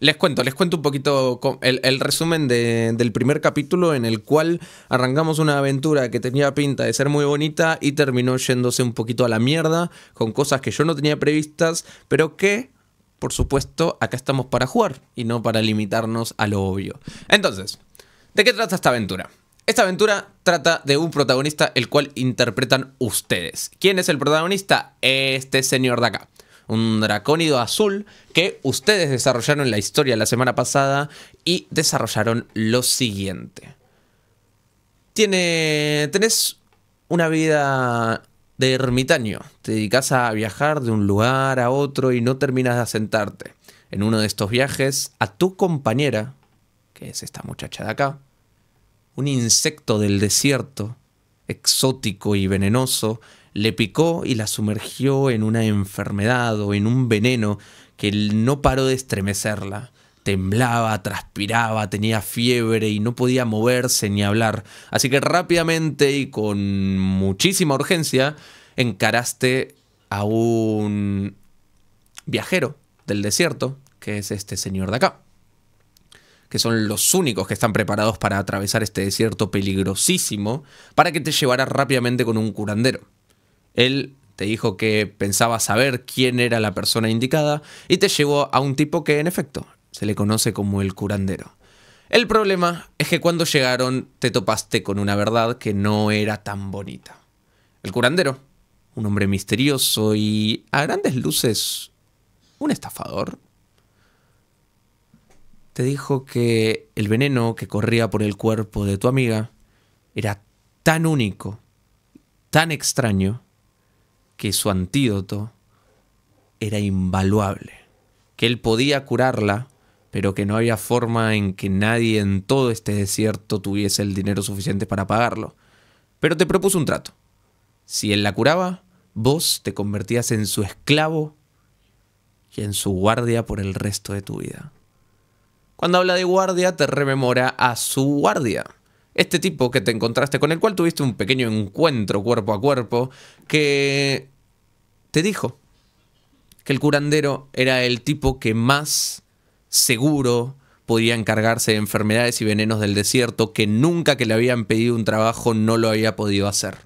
Les cuento, les cuento un poquito el, resumen del primer capítulo en el cual arrancamos una aventura que tenía pinta de ser muy bonita y terminó yéndose un poquito a la mierda con cosas que yo no tenía previstas, pero que, por supuesto, acá estamos para jugar y no para limitarnos a lo obvio. Entonces, ¿de qué trata esta aventura? Esta aventura trata de un protagonista el cual interpretan ustedes. ¿Quién es el protagonista? Este señor de acá un dracónido azul que ustedes desarrollaron en la historia la semana pasada y desarrollaron lo siguiente. Tiene, una vida de ermitaño, te dedicas a viajar de un lugar a otro y no terminas de asentarte. En uno de estos viajes, a tu compañera, que es esta muchacha de acá, un insecto del desierto, exótico y venenoso, le picó y la sumergió en una enfermedad o en un veneno que no paró de estremecerla. Temblaba, transpiraba, tenía fiebre y no podía moverse ni hablar. Así que rápidamente y con muchísima urgencia encaraste a un viajero del desierto, que es este señor de acá que son los únicos que están preparados para atravesar este desierto peligrosísimo, para que te llevara rápidamente con un curandero. Él te dijo que pensaba saber quién era la persona indicada y te llevó a un tipo que en efecto se le conoce como el curandero. El problema es que cuando llegaron te topaste con una verdad que no era tan bonita. El curandero, un hombre misterioso y a grandes luces un estafador, te dijo que el veneno que corría por el cuerpo de tu amiga era tan único, tan extraño, que su antídoto era invaluable, que él podía curarla, pero que no había forma en que nadie en todo este desierto tuviese el dinero suficiente para pagarlo. Pero te propuso un trato. Si él la curaba, vos te convertías en su esclavo y en su guardia por el resto de tu vida. Cuando habla de guardia, te rememora a su guardia este tipo que te encontraste, con el cual tuviste un pequeño encuentro cuerpo a cuerpo, que te dijo que el curandero era el tipo que más seguro podía encargarse de enfermedades y venenos del desierto, que nunca que le habían pedido un trabajo no lo había podido hacer.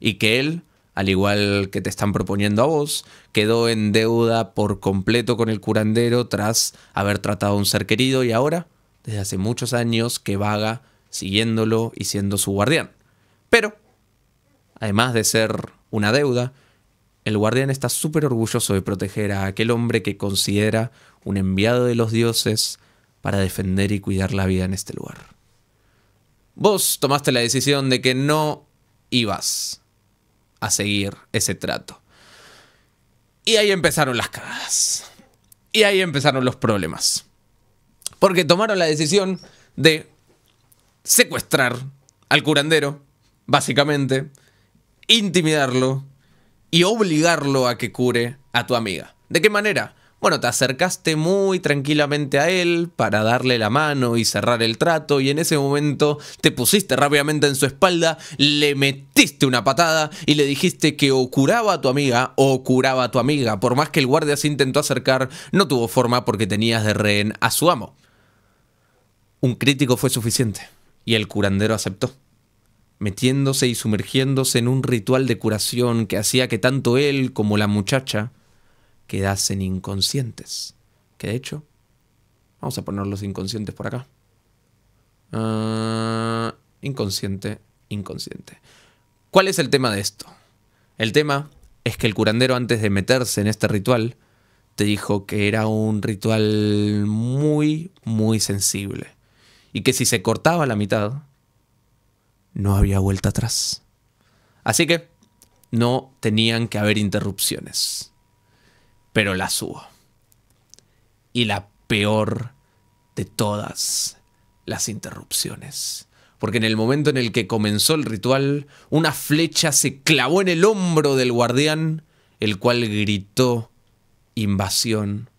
Y que él, al igual que te están proponiendo a vos, quedó en deuda por completo con el curandero tras haber tratado a un ser querido y ahora, desde hace muchos años, que vaga siguiéndolo y siendo su guardián. Pero, además de ser una deuda, el guardián está súper orgulloso de proteger a aquel hombre que considera un enviado de los dioses para defender y cuidar la vida en este lugar. Vos tomaste la decisión de que no ibas a seguir ese trato. Y ahí empezaron las cagadas. Y ahí empezaron los problemas. Porque tomaron la decisión de secuestrar al curandero, básicamente, intimidarlo y obligarlo a que cure a tu amiga. ¿De qué manera? Bueno, te acercaste muy tranquilamente a él para darle la mano y cerrar el trato y en ese momento te pusiste rápidamente en su espalda, le metiste una patada y le dijiste que o curaba a tu amiga o curaba a tu amiga. Por más que el guardia se intentó acercar, no tuvo forma porque tenías de rehén a su amo. Un crítico fue suficiente. Y el curandero aceptó, metiéndose y sumergiéndose en un ritual de curación que hacía que tanto él como la muchacha quedasen inconscientes. Que de hecho, vamos a ponerlos inconscientes por acá. Ah, inconsciente, inconsciente. ¿Cuál es el tema de esto? El tema es que el curandero antes de meterse en este ritual, te dijo que era un ritual muy, muy sensible y que si se cortaba la mitad, no había vuelta atrás. Así que no tenían que haber interrupciones. Pero las hubo. Y la peor de todas las interrupciones. Porque en el momento en el que comenzó el ritual, una flecha se clavó en el hombro del guardián, el cual gritó invasión,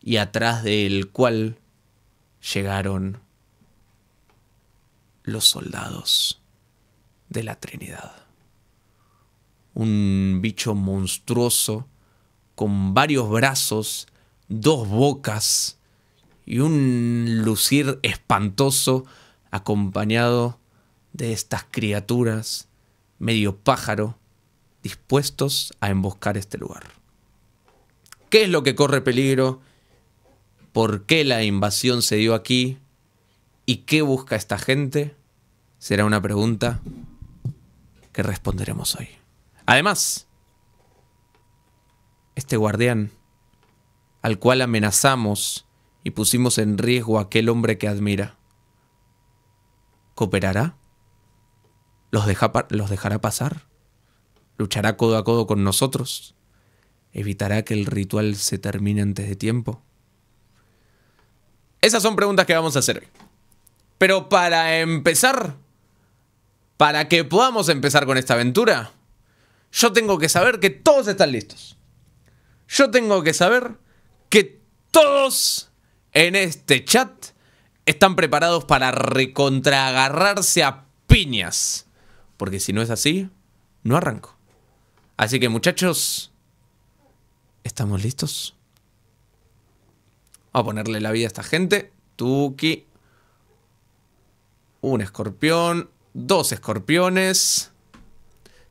y atrás del cual llegaron los soldados de la Trinidad. Un bicho monstruoso con varios brazos, dos bocas y un lucir espantoso acompañado de estas criaturas medio pájaro dispuestos a emboscar este lugar. ¿Qué es lo que corre peligro? ¿Por qué la invasión se dio aquí? ¿Y qué busca esta gente? Será una pregunta que responderemos hoy. Además, este guardián al cual amenazamos y pusimos en riesgo a aquel hombre que admira, ¿cooperará? ¿Los, ¿Los dejará pasar? ¿Luchará codo a codo con nosotros? ¿Evitará que el ritual se termine antes de tiempo? Esas son preguntas que vamos a hacer hoy. Pero para empezar, para que podamos empezar con esta aventura, yo tengo que saber que todos están listos. Yo tengo que saber que todos en este chat están preparados para recontraagarrarse a piñas. Porque si no es así, no arranco. Así que muchachos, ¿estamos listos? a ponerle la vida a esta gente. Tuki. Un escorpión. Dos escorpiones.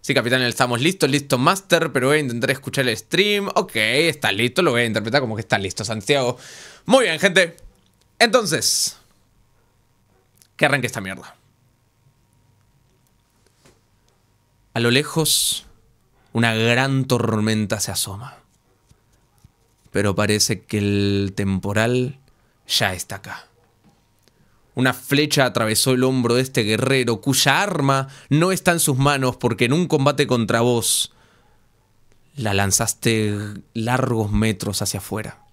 Sí, capitán, estamos listos, listo, master, pero voy a intentar escuchar el stream. Ok, está listo, lo voy a interpretar como que está listo, Santiago. Muy bien, gente. Entonces, que arranque esta mierda. A lo lejos, una gran tormenta se asoma. Pero parece que el temporal ya está acá. Una flecha atravesó el hombro de este guerrero, cuya arma no está en sus manos porque en un combate contra vos la lanzaste largos metros hacia afuera.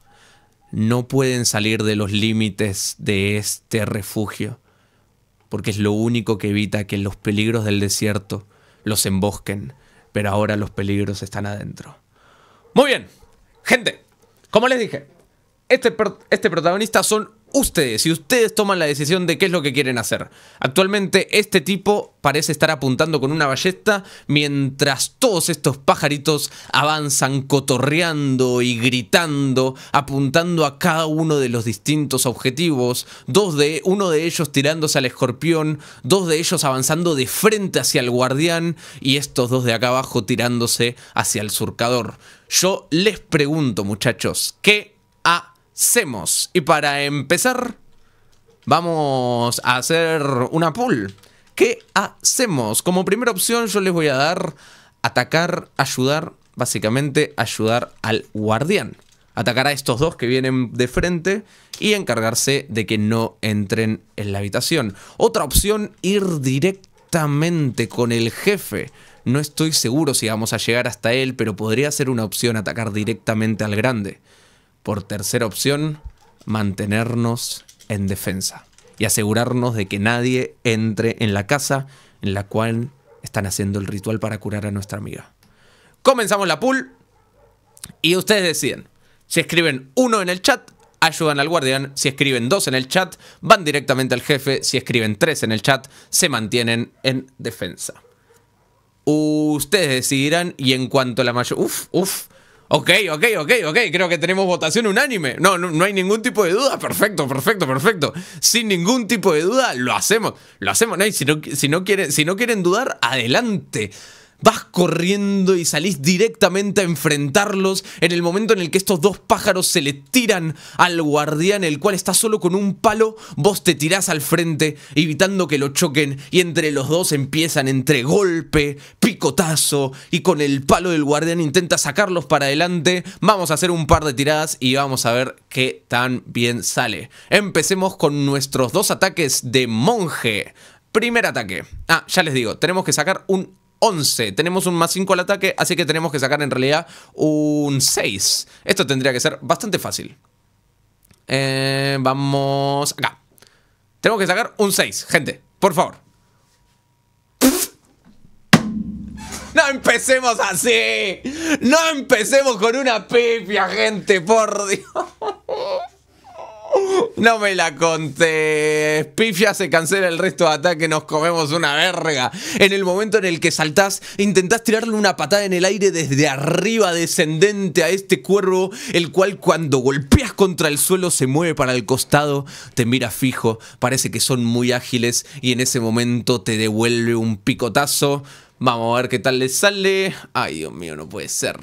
No pueden salir de los límites de este refugio, porque es lo único que evita que los peligros del desierto los embosquen, pero ahora los peligros están adentro. Muy bien, gente, como les dije, este, este protagonista son ustedes, si ustedes toman la decisión de qué es lo que quieren hacer. Actualmente este tipo parece estar apuntando con una ballesta mientras todos estos pajaritos avanzan cotorreando y gritando, apuntando a cada uno de los distintos objetivos, dos de uno de ellos tirándose al escorpión, dos de ellos avanzando de frente hacia el guardián y estos dos de acá abajo tirándose hacia el surcador. Yo les pregunto, muchachos, ¿qué hacemos. Y para empezar, vamos a hacer una pool. ¿Qué hacemos? Como primera opción yo les voy a dar atacar, ayudar, básicamente ayudar al guardián. Atacar a estos dos que vienen de frente y encargarse de que no entren en la habitación. Otra opción, ir directamente con el jefe. No estoy seguro si vamos a llegar hasta él, pero podría ser una opción atacar directamente al grande. Por tercera opción, mantenernos en defensa y asegurarnos de que nadie entre en la casa en la cual están haciendo el ritual para curar a nuestra amiga. Comenzamos la pool y ustedes deciden. Si escriben uno en el chat, ayudan al guardián. Si escriben dos en el chat, van directamente al jefe. Si escriben tres en el chat, se mantienen en defensa. Ustedes decidirán y en cuanto a la mayor... Uf, uf, Ok, ok, ok, ok. Creo que tenemos votación unánime. No, no, hay ningún tipo de duda. Perfecto, perfecto, perfecto. Sin ningún tipo de duda, lo hacemos. Lo hacemos. No, si, no, si, no quieren, si no quieren dudar, adelante. Vas corriendo y salís directamente a enfrentarlos en el momento en el que estos dos pájaros se le tiran al guardián, el cual está solo con un palo, vos te tirás al frente, evitando que lo choquen, y entre los dos empiezan entre golpe, picotazo, y con el palo del guardián intenta sacarlos para adelante. Vamos a hacer un par de tiradas y vamos a ver qué tan bien sale. Empecemos con nuestros dos ataques de monje. Primer ataque. Ah, ya les digo, tenemos que sacar un 11. Tenemos un más 5 al ataque, así que tenemos que sacar en realidad un 6. Esto tendría que ser bastante fácil. Eh, vamos acá. Tenemos que sacar un 6, gente. Por favor. No empecemos así. No empecemos con una pipia, gente, por Dios. No me la conté. Pifia se cancela el resto de ataque, nos comemos una verga. En el momento en el que saltás, intentás tirarle una patada en el aire desde arriba descendente a este cuervo, el cual cuando golpeas contra el suelo se mueve para el costado, te mira fijo, parece que son muy ágiles y en ese momento te devuelve un picotazo. Vamos a ver qué tal le sale. Ay, Dios mío, no puede ser.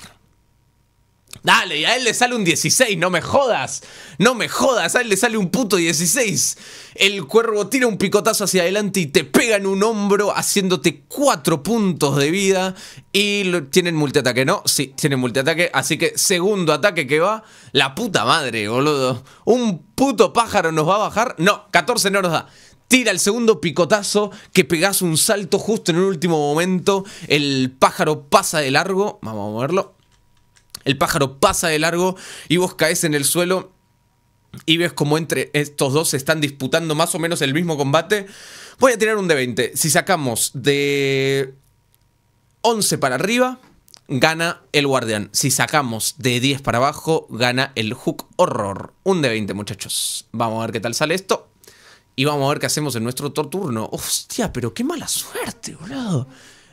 Dale, y a él le sale un 16, no me jodas. No me jodas, a él le sale un puto 16. El cuervo tira un picotazo hacia adelante y te pega en un hombro, haciéndote 4 puntos de vida. Y lo, tienen multiataque, ¿no? Sí, tienen multiataque. Así que segundo ataque que va. La puta madre, boludo. ¿Un puto pájaro nos va a bajar? No, 14 no nos da tira el segundo picotazo, que pegas un salto justo en el último momento, el pájaro pasa de largo, vamos a moverlo, el pájaro pasa de largo y vos caes en el suelo y ves como entre estos dos se están disputando más o menos el mismo combate. Voy a tirar un de 20. Si sacamos de 11 para arriba, gana el guardián. Si sacamos de 10 para abajo, gana el hook horror. Un de 20, muchachos. Vamos a ver qué tal sale esto. Y vamos a ver qué hacemos en nuestro otro turno. Hostia, pero qué mala suerte, boludo.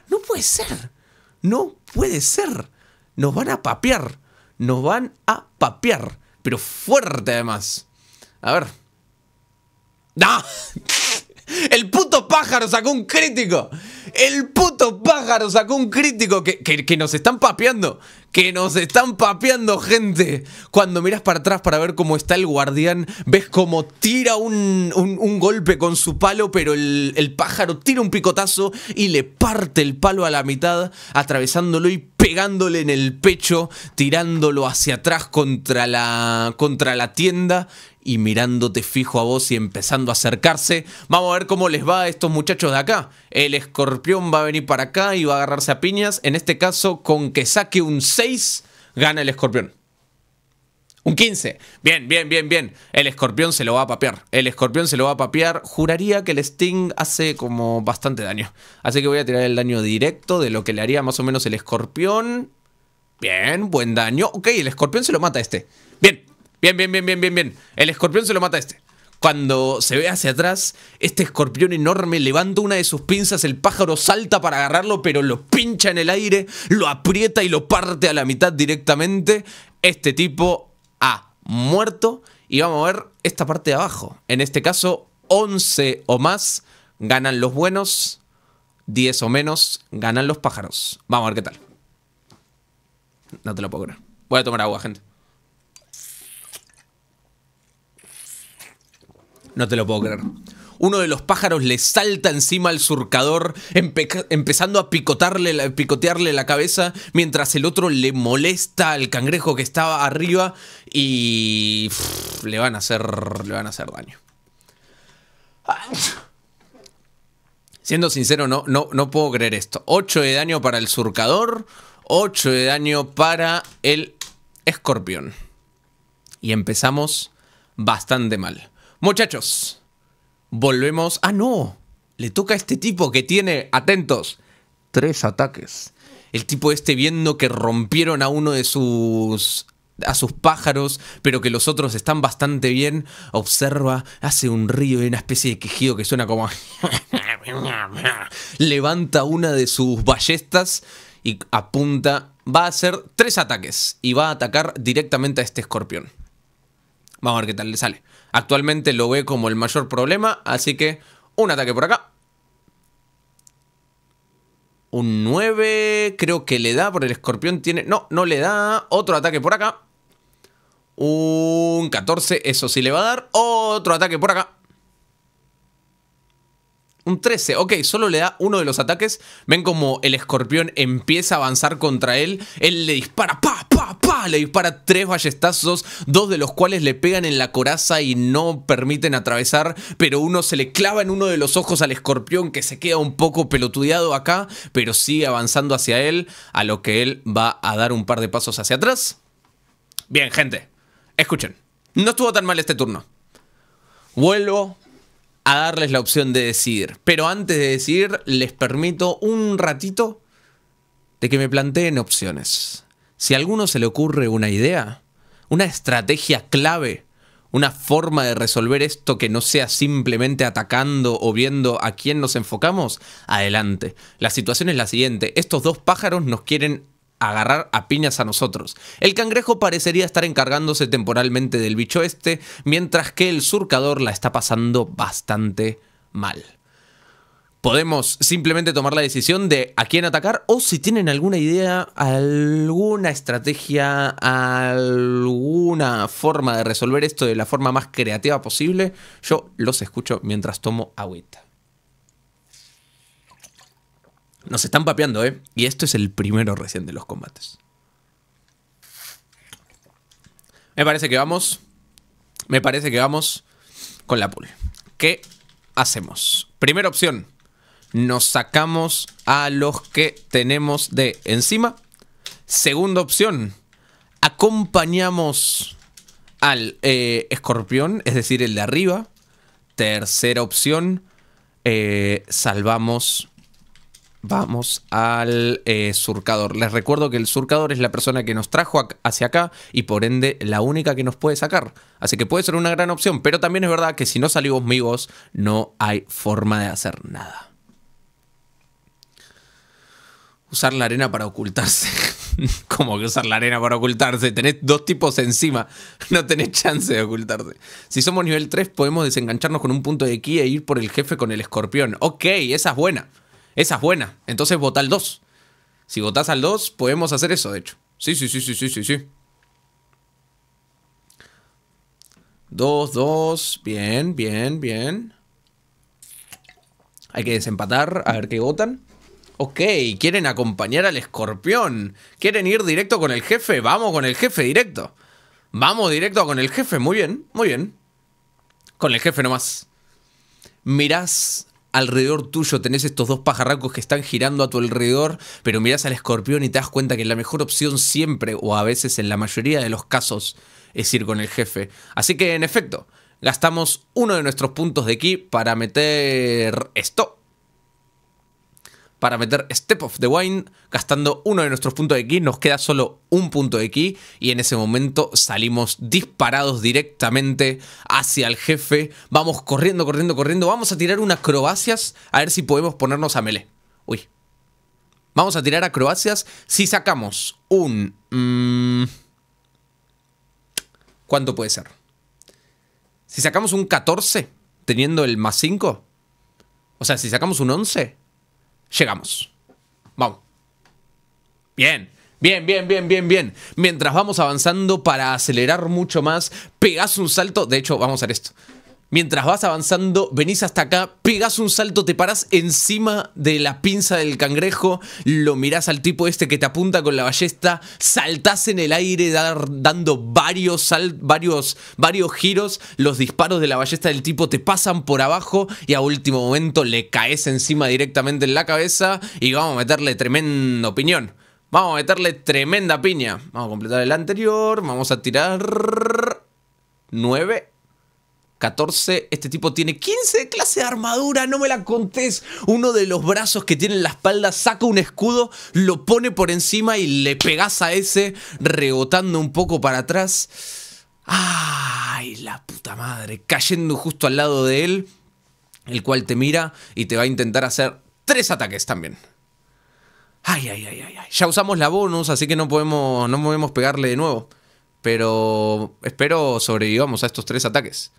No puede ser. No puede ser nos van a papear. Nos van a papear. Pero fuerte además. A ver. ¡No! El puto pájaro sacó un crítico. El puto pájaro sacó un crítico que, que, que nos están papeando que nos están papeando gente. Cuando miras para atrás para ver cómo está el guardián, ves cómo tira un, golpe con su palo, pero el, pájaro tira un picotazo y le parte el palo a la mitad, atravesándolo y pegándole en el pecho, tirándolo hacia atrás contra la, contra la tienda y mirándote fijo a vos y empezando a acercarse. Vamos a ver cómo les va a estos muchachos de acá. El escorpión va a venir para acá y va a agarrarse a piñas, en este caso con que saque un 6 gana el escorpión. Un 15. Bien, bien, bien, bien. El escorpión se lo va a papear. El escorpión se lo va a papear. Juraría que el Sting hace como bastante daño. Así que voy a tirar el daño directo de lo que le haría más o menos el escorpión. Bien, buen daño. Ok, el escorpión se lo mata a este. Bien, bien, bien, bien, bien, bien, bien. El escorpión se lo mata a este. Cuando se ve hacia atrás, este escorpión enorme levanta una de sus pinzas, el pájaro salta para agarrarlo, pero lo pincha en el aire, lo aprieta y lo parte a la mitad directamente. Este tipo ha muerto y vamos a ver esta parte de abajo. En este caso, 11 o más ganan los buenos, 10 o menos ganan los pájaros. Vamos a ver qué tal. No te lo puedo creer. Voy a tomar agua, gente. No te lo puedo creer. Uno de los pájaros le salta encima al surcador, empezando a picotearle la cabeza, mientras el otro le molesta al cangrejo que estaba arriba y le, van a hacer, le van a hacer daño. Siendo sincero, no, no, no puedo creer esto. 8 de daño para el surcador, ocho de daño para el escorpión. Y empezamos bastante mal. Muchachos, volvemos. Ah, no. Le toca a este tipo que tiene, atentos, tres ataques. El tipo este viendo que rompieron a uno de sus a sus pájaros, pero que los otros están bastante bien, observa, hace un río y una especie de quejido que suena como... Levanta una de sus ballestas y apunta, va a hacer tres ataques y va a atacar directamente a este escorpión. Vamos a ver qué tal le sale. Actualmente lo ve como el mayor problema, así que un ataque por acá. Un 9, creo que le da, por el escorpión tiene... No, no le da. Otro ataque por acá. Un 14, eso sí le va a dar. Otro ataque por acá. Un 13, ok, solo le da uno de los ataques. Ven como el escorpión empieza a avanzar contra él. Él le dispara, pa, pa, pa, le dispara tres ballestazos, dos de los cuales le pegan en la coraza y no permiten atravesar, pero uno se le clava en uno de los ojos al escorpión que se queda un poco pelotudeado acá, pero sigue avanzando hacia él, a lo que él va a dar un par de pasos hacia atrás. Bien, gente, escuchen, no estuvo tan mal este turno. Vuelvo a darles la opción de decidir. Pero antes de decidir, les permito un ratito de que me planteen opciones. Si a alguno se le ocurre una idea, una estrategia clave, una forma de resolver esto que no sea simplemente atacando o viendo a quién nos enfocamos, adelante. La situación es la siguiente, estos dos pájaros nos quieren agarrar a piñas a nosotros. El cangrejo parecería estar encargándose temporalmente del bicho este, mientras que el surcador la está pasando bastante mal. Podemos simplemente tomar la decisión de a quién atacar o si tienen alguna idea, alguna estrategia, alguna forma de resolver esto de la forma más creativa posible, yo los escucho mientras tomo agüita. Nos están papeando, ¿eh? Y esto es el primero recién de los combates. Me parece que vamos. Me parece que vamos con la pool. ¿Qué hacemos? Primera opción. Nos sacamos a los que tenemos de encima. Segunda opción. Acompañamos al eh, escorpión, es decir, el de arriba. Tercera opción. Eh, salvamos Vamos al eh, surcador. Les recuerdo que el surcador es la persona que nos trajo hacia acá y por ende la única que nos puede sacar. Así que puede ser una gran opción, pero también es verdad que si no salimos vivos, no hay forma de hacer nada. Usar la arena para ocultarse. ¿Cómo que usar la arena para ocultarse? Tenés dos tipos encima. No tenés chance de ocultarse. Si somos nivel 3 podemos desengancharnos con un punto de ki e ir por el jefe con el escorpión. Ok, esa es buena. Esa es buena. Entonces vota al 2. Si votas al 2, podemos hacer eso, de hecho. Sí, sí, sí, sí, sí, sí, sí. 2, 2. Bien, bien, bien. Hay que desempatar, a ver qué votan. Ok, quieren acompañar al escorpión. Quieren ir directo con el jefe. Vamos con el jefe directo. Vamos directo con el jefe. Muy bien, muy bien. Con el jefe nomás. Mirás alrededor tuyo tenés estos dos pajarracos que están girando a tu alrededor, pero mirás al escorpión y te das cuenta que la mejor opción siempre, o a veces en la mayoría de los casos, es ir con el jefe. Así que en efecto, gastamos uno de nuestros puntos de aquí para meter esto para meter Step of the Wine, gastando uno de nuestros puntos de ki, nos queda solo un punto de ki y en ese momento salimos disparados directamente hacia el jefe, vamos corriendo, corriendo, corriendo, vamos a tirar unas acrobacias a ver si podemos ponernos a melee. Uy. Vamos a tirar acrobacias si sacamos un... Mm, ¿Cuánto puede ser? Si sacamos un 14, teniendo el más 5, o sea, si sacamos un 11, llegamos. Vamos. Bien. Bien, bien, bien, bien, bien. Mientras vamos avanzando para acelerar mucho más, pegas un salto. De hecho, vamos a hacer esto. Mientras vas avanzando, venís hasta acá, pegas un salto, te parás encima de la pinza del cangrejo, lo mirás al tipo este que te apunta con la ballesta, saltás en el aire dando varios, varios, varios giros, los disparos de la ballesta del tipo te pasan por abajo y a último momento le caes encima directamente en la cabeza y vamos a meterle tremendo piñón. Vamos a meterle tremenda piña. Vamos a completar el anterior, vamos a tirar 9. 14, este tipo tiene 15 de clase de armadura, no me la contés. Uno de los brazos que tiene en la espalda saca un escudo, lo pone por encima y le pegas a ese, rebotando un poco para atrás. ¡Ay, la puta madre! Cayendo justo al lado de él, el cual te mira y te va a intentar hacer tres ataques también. Ay, ay, ay, ay, Ya usamos la bonus, así que no podemos, no podemos pegarle de nuevo. Pero espero sobrevivamos a estos tres ataques.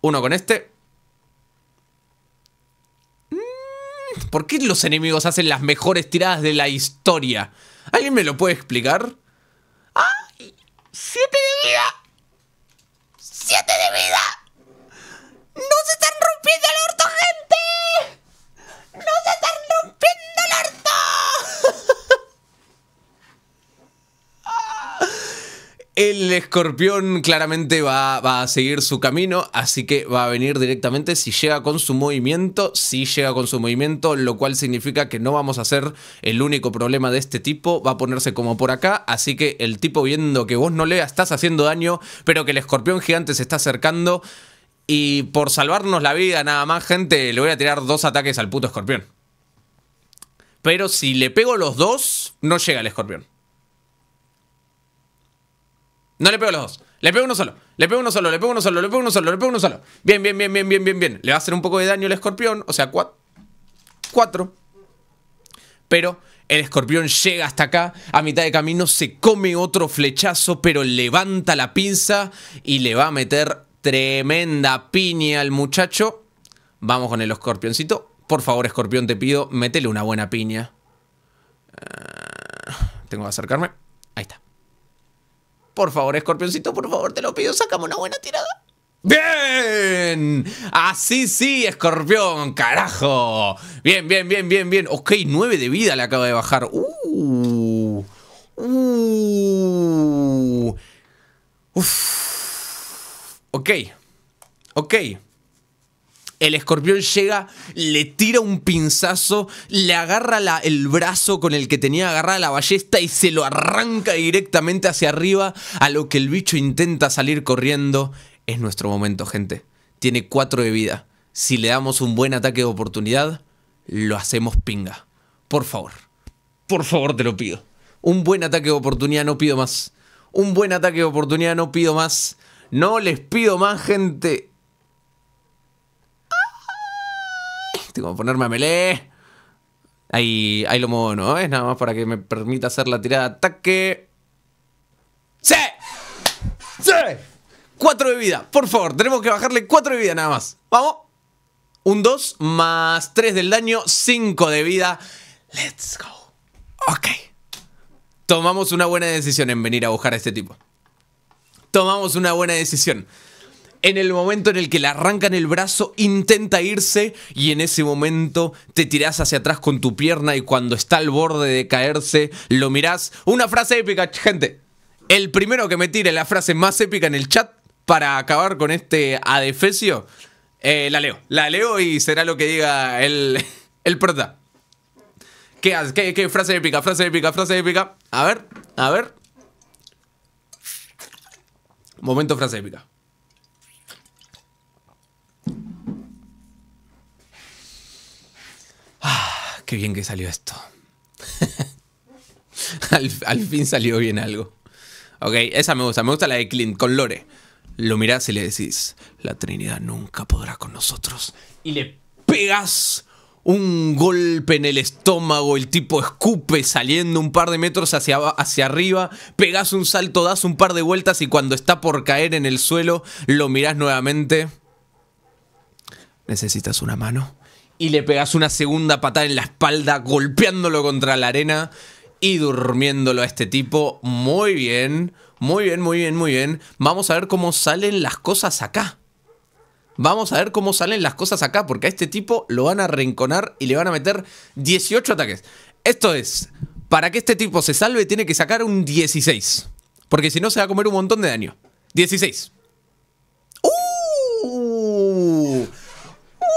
Uno con este. Mm, ¿Por qué los enemigos hacen las mejores tiradas de la historia? ¿Alguien me lo puede explicar? ¡Ay! ¡Siete de vida! ¡Siete de vida! ¡No se están rompiendo el orto, gente! ¡No se están rompiendo! El escorpión claramente va, a seguir su camino, así que va a venir directamente si llega con su movimiento, si llega con su movimiento, lo cual significa que no vamos a ser el único problema de este tipo, va a ponerse como por acá, así que el tipo viendo que vos no le estás haciendo daño, pero que el escorpión gigante se está acercando y por salvarnos la vida nada más, gente, le voy a tirar dos ataques al puto escorpión. Pero si le pego los dos, no llega el escorpión. No le pego los dos. Le pego uno solo. Le pego uno solo, le pego uno solo, le pego uno solo, le pego uno solo. Bien, bien, bien, bien, bien, bien, bien. Le va a hacer un poco de daño el escorpión. O sea, cuatro. Cuatro. Pero el escorpión llega hasta acá, a mitad de camino se come otro flechazo, pero levanta la pinza y le va a meter tremenda piña al muchacho. Vamos con el escorpioncito. Por favor, escorpión, te pido, métele una buena piña. Eh, tengo que acercarme. Ahí está. Por favor, escorpioncito, por favor, te lo pido, sacamos una buena tirada. ¡Bien! Así sí, escorpión, carajo. Bien, bien, bien, bien, bien. Ok, nueve de vida le acaba de bajar. ¡Uh! ¡Uh! ¡Uf! Ok. Ok. El escorpión llega, le tira un pinzazo, le agarra el brazo con el que tenía agarrada la ballesta y se lo arranca directamente hacia arriba, a lo que el bicho intenta salir corriendo. Es nuestro momento, gente. Tiene cuatro de vida. Si le damos un buen ataque de oportunidad, lo hacemos pinga. Por favor. Por favor, te lo pido. Un buen ataque de oportunidad, no pido más. Un buen ataque de oportunidad, no pido más. No les pido más, gente. Como Ponerme a melee. Ahí, lo muevo, ¿no? ¿eh? Es nada más para que me permita hacer la tirada de ataque. ¡Sí! ¡Sí! Cuatro de vida, por favor. Tenemos que bajarle cuatro de vida nada más. Vamos. Un 2 más 3 del daño, 5 de vida. Let's go. Ok. Tomamos una buena decisión en venir a buscar a este tipo. Tomamos una buena decisión en el momento en el que le arrancan el brazo, intenta irse y en ese momento te tirás hacia atrás con tu pierna y cuando está al borde de caerse, lo mirás. Una frase épica, gente. El primero que me tire la frase más épica en el chat para acabar con este adefesio, eh, la leo. La leo y será lo que diga el, el prota. ¿Qué, qué frase épica? Frase épica, frase épica. A ver, a ver. Momento frase épica. Qué bien que salió esto. al, fin salió bien algo. Ok, esa me gusta. Me gusta la de Clint con Lore. Lo mirás y le decís, la Trinidad nunca podrá con nosotros. Y le pegas un golpe en el estómago, el tipo escupe saliendo un par de metros hacia, hacia arriba, pegas un salto, das un par de vueltas y cuando está por caer en el suelo, lo mirás nuevamente. ¿Necesitas una mano? y le pegas una segunda patada en la espalda, golpeándolo contra la arena y durmiéndolo a este tipo. Muy bien, muy bien, muy bien, muy bien. Vamos a ver cómo salen las cosas acá. Vamos a ver cómo salen las cosas acá, porque a este tipo lo van a renconar y le van a meter 18 ataques. Esto es, para que este tipo se salve tiene que sacar un 16, porque si no se va a comer un montón de daño. 16.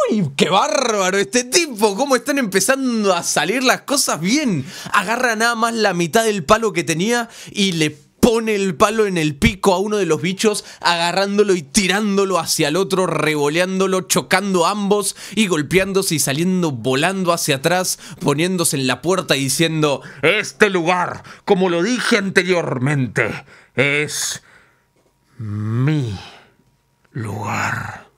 ¡Uy! ¡Qué bárbaro este tipo! ¿Cómo están empezando a salir las cosas bien? Agarra nada más la mitad del palo que tenía y le pone el palo en el pico a uno de los bichos, agarrándolo y tirándolo hacia el otro, revoleándolo, chocando ambos y golpeándose y saliendo volando hacia atrás, poniéndose en la puerta y diciendo, este lugar, como lo dije anteriormente, es mi lugar.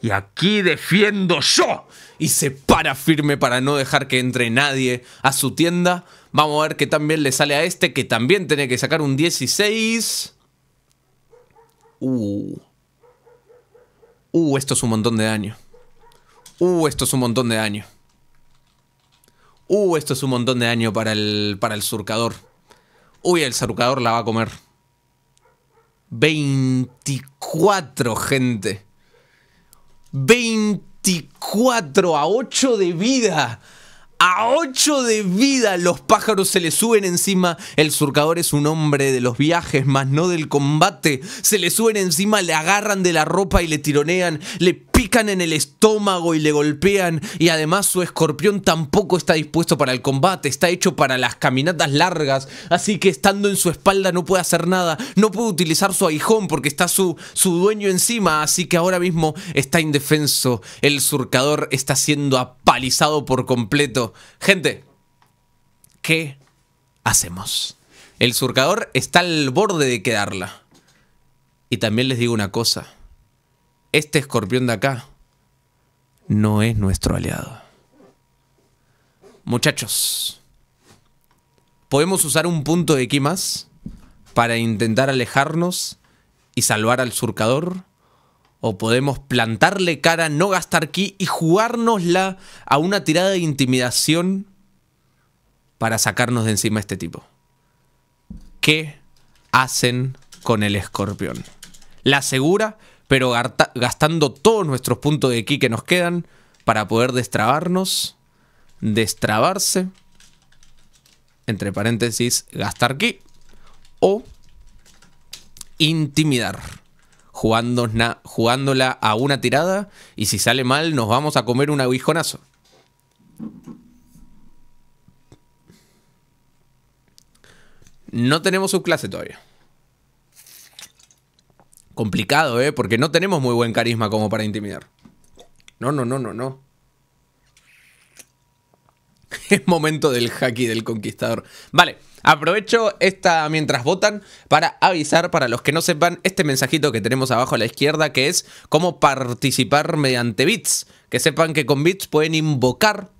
Y aquí defiendo yo. Y se para firme para no dejar que entre nadie a su tienda. Vamos a ver que también le sale a este, que también tiene que sacar un 16. Uh. Uh, esto es un montón de daño. Uh, esto es un montón de daño. Uh, esto es un montón de daño para el, para el surcador. Uy, el surcador la va a comer. 24, gente. 24 a 8 de vida. A 8 de vida los pájaros se le suben encima. El surcador es un hombre de los viajes, más no del combate. Se le suben encima, le agarran de la ropa y le tironean, le pican en el estómago y le golpean y además su escorpión tampoco está dispuesto para el combate, está hecho para las caminatas largas, así que estando en su espalda no puede hacer nada, no puede utilizar su aguijón porque está su, su dueño encima, así que ahora mismo está indefenso, el surcador está siendo apalizado por completo. Gente, ¿qué hacemos? El surcador está al borde de quedarla. Y también les digo una cosa este escorpión de acá no es nuestro aliado. Muchachos, podemos usar un punto de ki más para intentar alejarnos y salvar al surcador. O podemos plantarle cara, no gastar ki y jugárnosla a una tirada de intimidación para sacarnos de encima a este tipo. ¿Qué hacen con el escorpión? La segura pero gastando todos nuestros puntos de ki que nos quedan para poder destrabarnos, destrabarse, entre paréntesis, gastar ki, o intimidar. Jugándola, a una tirada y si sale mal nos vamos a comer un aguijonazo. No tenemos subclase todavía. Complicado, ¿eh? Porque no tenemos muy buen carisma como para intimidar. No, no, no, no, no. Es momento del hacky del conquistador. Vale, aprovecho esta mientras votan para avisar para los que no sepan este mensajito que tenemos abajo a la izquierda que es cómo participar mediante bits. Que sepan que con bits pueden invocar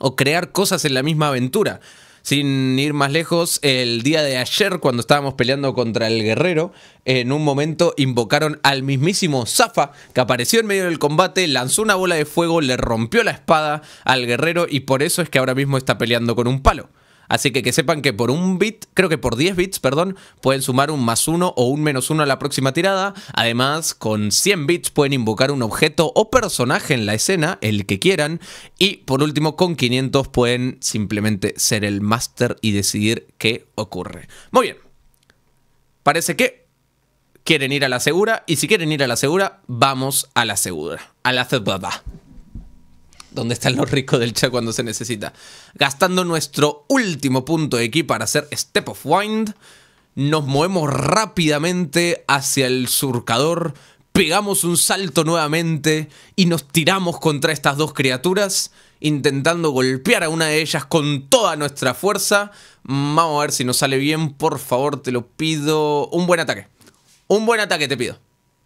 o crear cosas en la misma aventura. Sin ir más lejos, el día de ayer, cuando estábamos peleando contra el guerrero, en un momento invocaron al mismísimo Zafa, que apareció en medio del combate, lanzó una bola de fuego, le rompió la espada al guerrero y por eso es que ahora mismo está peleando con un palo. Así que que sepan que por un bit, creo que por 10 bits, perdón, pueden sumar un más uno o un menos uno a la próxima tirada. Además, con 100 bits pueden invocar un objeto o personaje en la escena, el que quieran. Y por último, con 500 pueden simplemente ser el máster y decidir qué ocurre. Muy bien. Parece que quieren ir a la segura y si quieren ir a la segura, vamos a la segura. A la segura. Donde están los ricos del chat cuando se necesita? Gastando nuestro último punto de aquí para hacer Step of Wind, nos movemos rápidamente hacia el surcador, pegamos un salto nuevamente y nos tiramos contra estas dos criaturas, intentando golpear a una de ellas con toda nuestra fuerza. Vamos a ver si nos sale bien, por favor, te lo pido. Un buen ataque. Un buen ataque te pido.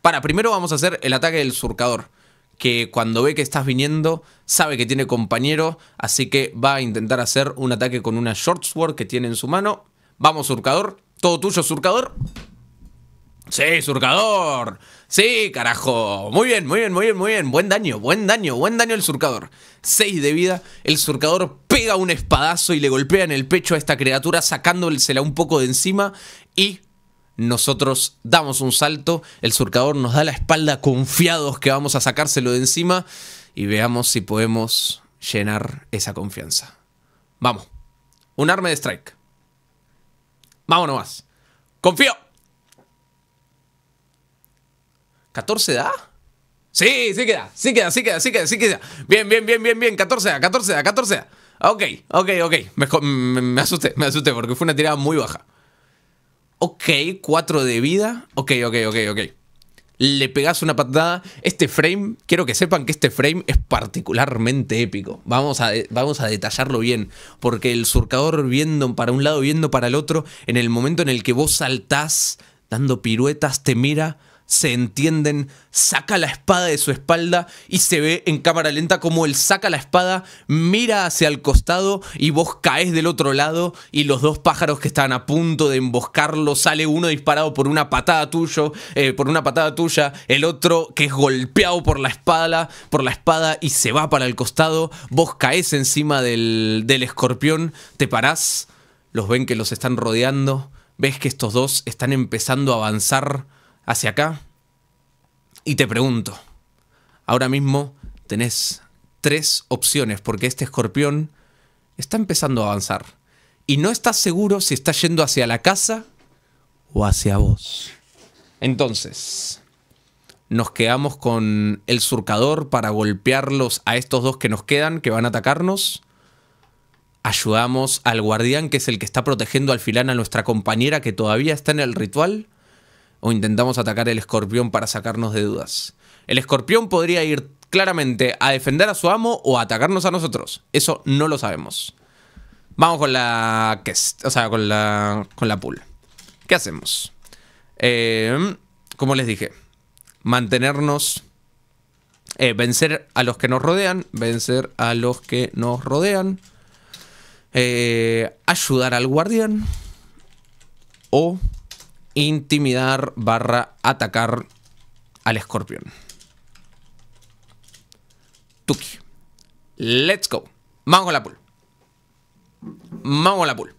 Para, primero vamos a hacer el ataque del surcador que cuando ve que estás viniendo, sabe que tiene compañero, así que va a intentar hacer un ataque con una short sword que tiene en su mano. Vamos, surcador. Todo tuyo, surcador. Sí, surcador. Sí, carajo. Muy bien, muy bien, muy bien, muy bien. Buen daño, buen daño, buen daño el surcador. 6 de vida. El surcador pega un espadazo y le golpea en el pecho a esta criatura sacándosela un poco de encima y nosotros damos un salto, el surcador nos da la espalda confiados que vamos a sacárselo de encima y veamos si podemos llenar esa confianza. Vamos, un arma de strike. Vamos nomás. Confío. ¿14 da? Sí, sí queda, sí queda, sí queda, sí queda, sí queda. Bien, bien, bien, bien, bien. 14 da, 14 da, 14 da. Ok, ok, ok. Me, mm, me asusté, me asusté porque fue una tirada muy baja. Ok, cuatro de vida. Ok, ok, ok, ok. Le pegas una patada. Este frame, quiero que sepan que este frame es particularmente épico. Vamos a, vamos a detallarlo bien. Porque el surcador viendo para un lado, viendo para el otro, en el momento en el que vos saltás dando piruetas, te mira se entienden, saca la espada de su espalda y se ve en cámara lenta como él saca la espada, mira hacia el costado y vos caes del otro lado y los dos pájaros que están a punto de emboscarlo, sale uno disparado por una patada tuyo, eh, por una patada tuya, el otro que es golpeado por la espada, por la espada y se va para el costado, vos caes encima del, del escorpión, te parás, los ven que los están rodeando, ves que estos dos están empezando a avanzar, hacia acá. Y te pregunto, ahora mismo tenés tres opciones porque este escorpión está empezando a avanzar. Y no estás seguro si está yendo hacia la casa o hacia vos. Entonces, nos quedamos con el surcador para golpearlos a estos dos que nos quedan, que van a atacarnos. Ayudamos al guardián, que es el que está protegiendo al filán a nuestra compañera que todavía está en el ritual o intentamos atacar el escorpión para sacarnos de dudas. El escorpión podría ir claramente a defender a su amo o atacarnos a nosotros. Eso no lo sabemos. Vamos con la... O sea, con la, con la pool. ¿Qué hacemos? Em, como les dije, mantenernos... Eh, vencer a los que nos rodean, vencer a los que nos rodean, eh, ayudar al guardián o intimidar barra atacar al escorpión. Tuki. Let's go. Vamos la pool. Vamos la pool.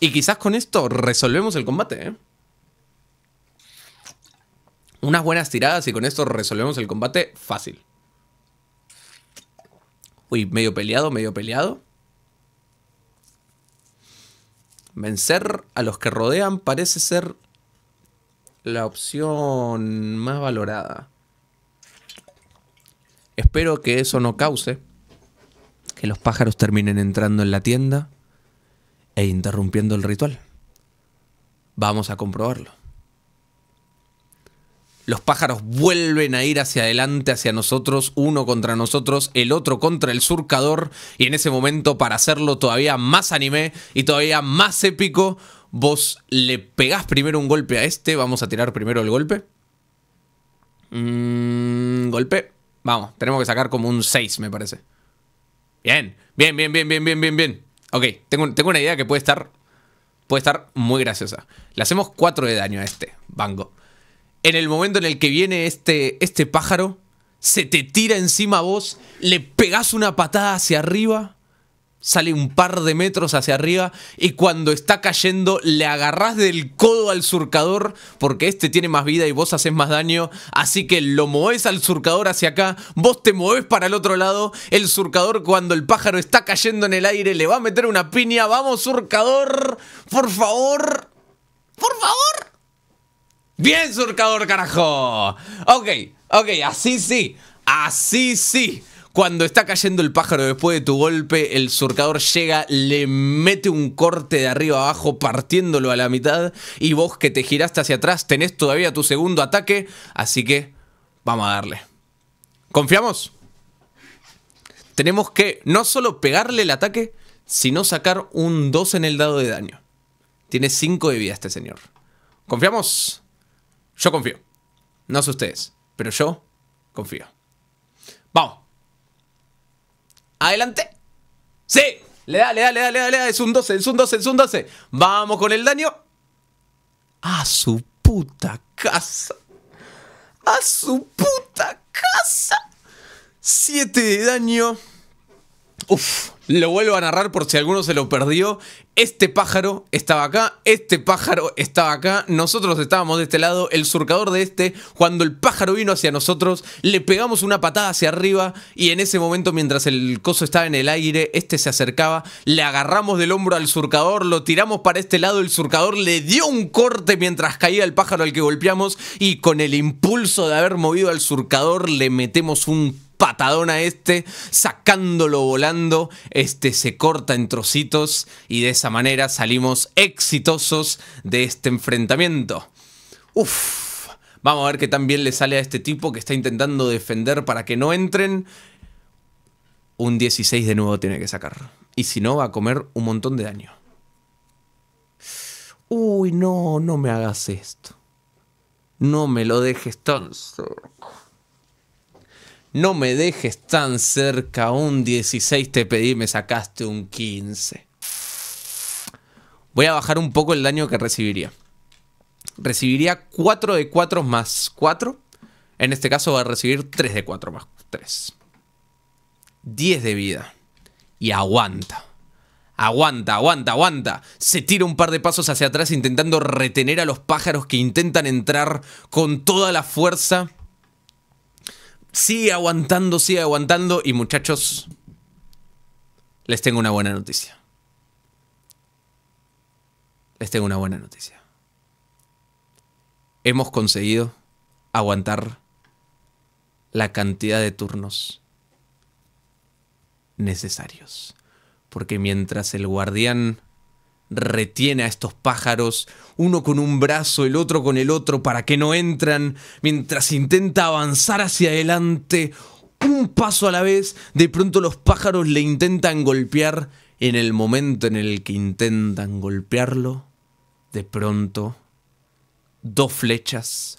Y quizás con esto resolvemos el combate, ¿eh? Unas buenas tiradas y con esto resolvemos el combate fácil. Uy, medio peleado, medio peleado. Vencer a los que rodean parece ser la opción más valorada. Espero que eso no cause que los pájaros terminen entrando en la tienda e interrumpiendo el ritual. Vamos a comprobarlo los pájaros vuelven a ir hacia adelante, hacia nosotros, uno contra nosotros, el otro contra el surcador, y en ese momento para hacerlo todavía más anime y todavía más épico, vos le pegás primero un golpe a este, vamos a tirar primero el golpe. Mm, golpe. Vamos, tenemos que sacar como un 6, me parece. Bien, bien, bien, bien, bien, bien, bien, bien. Ok, tengo, tengo una idea que puede estar, puede estar muy graciosa. Le hacemos 4 de daño a este, Bango en el momento en el que viene este, este pájaro, se te tira encima a vos, le pegás una patada hacia arriba, sale un par de metros hacia arriba y cuando está cayendo le agarrás del codo al surcador porque este tiene más vida y vos haces más daño, así que lo mueves al surcador hacia acá, vos te mueves para el otro lado, el surcador cuando el pájaro está cayendo en el aire le va a meter una piña, vamos surcador, por favor, por favor. Bien, surcador, carajo. Ok, ok, así sí. Así sí. Cuando está cayendo el pájaro después de tu golpe, el surcador llega, le mete un corte de arriba abajo, partiéndolo a la mitad. Y vos que te giraste hacia atrás, tenés todavía tu segundo ataque. Así que vamos a darle. ¿Confiamos? Tenemos que no solo pegarle el ataque, sino sacar un 2 en el dado de daño. Tiene 5 de vida este señor. ¿Confiamos? Yo confío. No sé ustedes, pero yo confío. Vamos. Adelante. Sí. Le da, le da, le da, le da, Es un 12, es un 12, es un 12. Vamos con el daño. A su puta casa. A su puta casa. Siete de daño. Uf, lo vuelvo a narrar por si alguno se lo perdió. Este pájaro estaba acá, este pájaro estaba acá, nosotros estábamos de este lado, el surcador de este, cuando el pájaro vino hacia nosotros, le pegamos una patada hacia arriba y en ese momento mientras el coso estaba en el aire, este se acercaba, le agarramos del hombro al surcador, lo tiramos para este lado, el surcador le dio un corte mientras caía el pájaro al que golpeamos y con el impulso de haber movido al surcador le metemos un patadón a este, sacándolo volando, este se corta en trocitos y de esa manera salimos exitosos de este enfrentamiento. Uf, vamos a ver qué tan bien le sale a este tipo que está intentando defender para que no entren. Un 16 de nuevo tiene que sacar. Y si no, va a comer un montón de daño. Uy, no, no me hagas esto. No me lo dejes tan no me dejes tan cerca, un 16 te pedí, me sacaste un 15. Voy a bajar un poco el daño que recibiría. Recibiría 4 de 4 más 4. En este caso va a recibir 3 de 4 más 3. 10 de vida. Y aguanta. Aguanta, aguanta, aguanta. Se tira un par de pasos hacia atrás intentando retener a los pájaros que intentan entrar con toda la fuerza Sigue aguantando, sigue aguantando. Y muchachos, les tengo una buena noticia. Les tengo una buena noticia. Hemos conseguido aguantar la cantidad de turnos necesarios. Porque mientras el guardián retiene a estos pájaros, uno con un brazo, el otro con el otro, para que no entran, mientras intenta avanzar hacia adelante, un paso a la vez, de pronto los pájaros le intentan golpear, en el momento en el que intentan golpearlo, de pronto, dos flechas,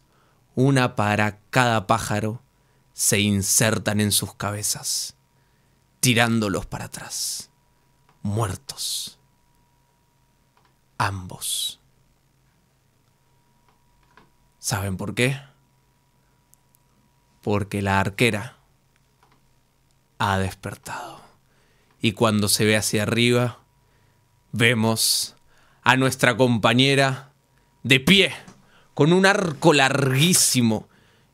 una para cada pájaro, se insertan en sus cabezas, tirándolos para atrás, muertos ambos. ¿Saben por qué? Porque la arquera ha despertado. Y cuando se ve hacia arriba, vemos a nuestra compañera de pie, con un arco larguísimo,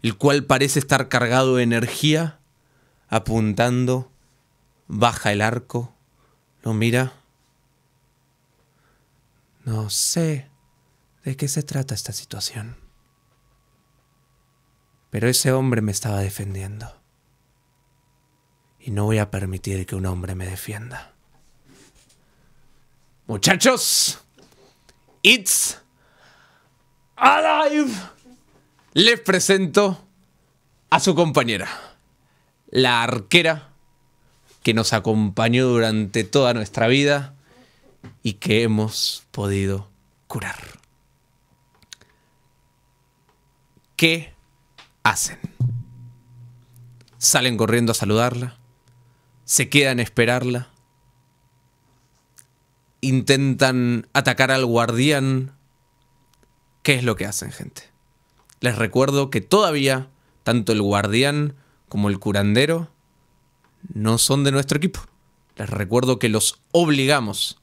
el cual parece estar cargado de energía, apuntando, baja el arco, lo mira no sé de qué se trata esta situación. Pero ese hombre me estaba defendiendo. Y no voy a permitir que un hombre me defienda. Muchachos, it's alive. Les presento a su compañera, la arquera que nos acompañó durante toda nuestra vida y que hemos podido curar. ¿Qué hacen? ¿Salen corriendo a saludarla? ¿Se quedan a esperarla? ¿Intentan atacar al guardián? ¿Qué es lo que hacen, gente? Les recuerdo que todavía tanto el guardián como el curandero no son de nuestro equipo. Les recuerdo que los obligamos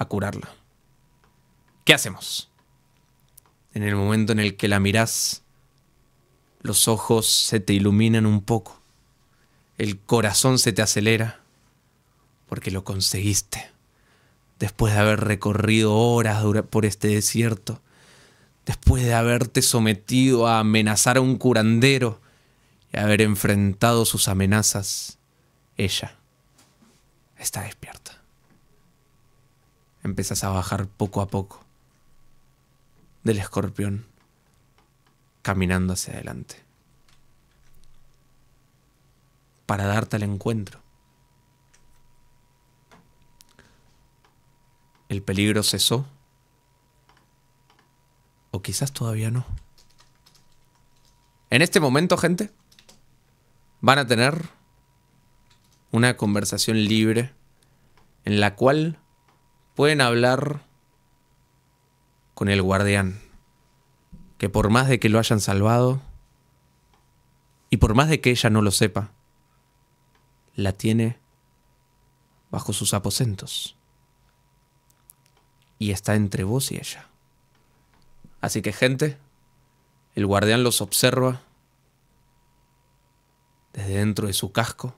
a curarla. ¿Qué hacemos? En el momento en el que la mirás, los ojos se te iluminan un poco, el corazón se te acelera, porque lo conseguiste, después de haber recorrido horas por este desierto, después de haberte sometido a amenazar a un curandero y haber enfrentado sus amenazas, ella está despierta. Empezas a bajar poco a poco del escorpión, caminando hacia adelante, para darte el encuentro. ¿El peligro cesó? ¿O quizás todavía no? En este momento, gente, van a tener una conversación libre en la cual pueden hablar con el guardián, que por más de que lo hayan salvado, y por más de que ella no lo sepa, la tiene bajo sus aposentos. Y está entre vos y ella. Así que gente, el guardián los observa desde dentro de su casco.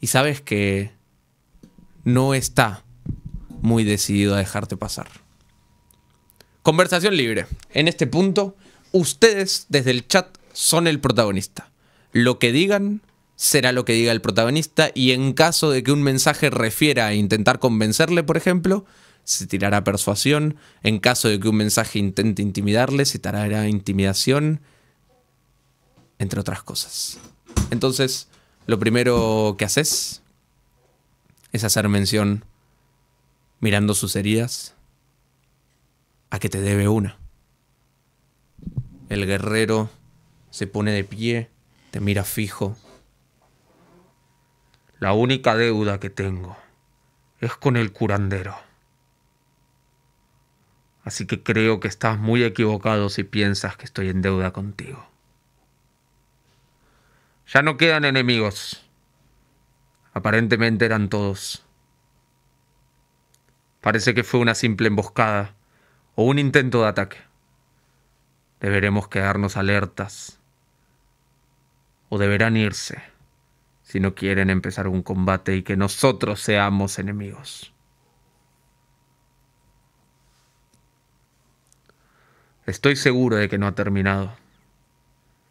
Y sabes que no está muy decidido a dejarte pasar. Conversación libre. En este punto, ustedes desde el chat son el protagonista. Lo que digan será lo que diga el protagonista y en caso de que un mensaje refiera a intentar convencerle, por ejemplo, se tirará persuasión. En caso de que un mensaje intente intimidarle, se tirará intimidación, entre otras cosas. Entonces, lo primero que haces es hacer mención, mirando sus heridas, a que te debe una. El guerrero se pone de pie, te mira fijo. La única deuda que tengo es con el curandero. Así que creo que estás muy equivocado si piensas que estoy en deuda contigo. Ya no quedan enemigos. Aparentemente eran todos. Parece que fue una simple emboscada o un intento de ataque. Deberemos quedarnos alertas. O deberán irse si no quieren empezar un combate y que nosotros seamos enemigos. Estoy seguro de que no ha terminado,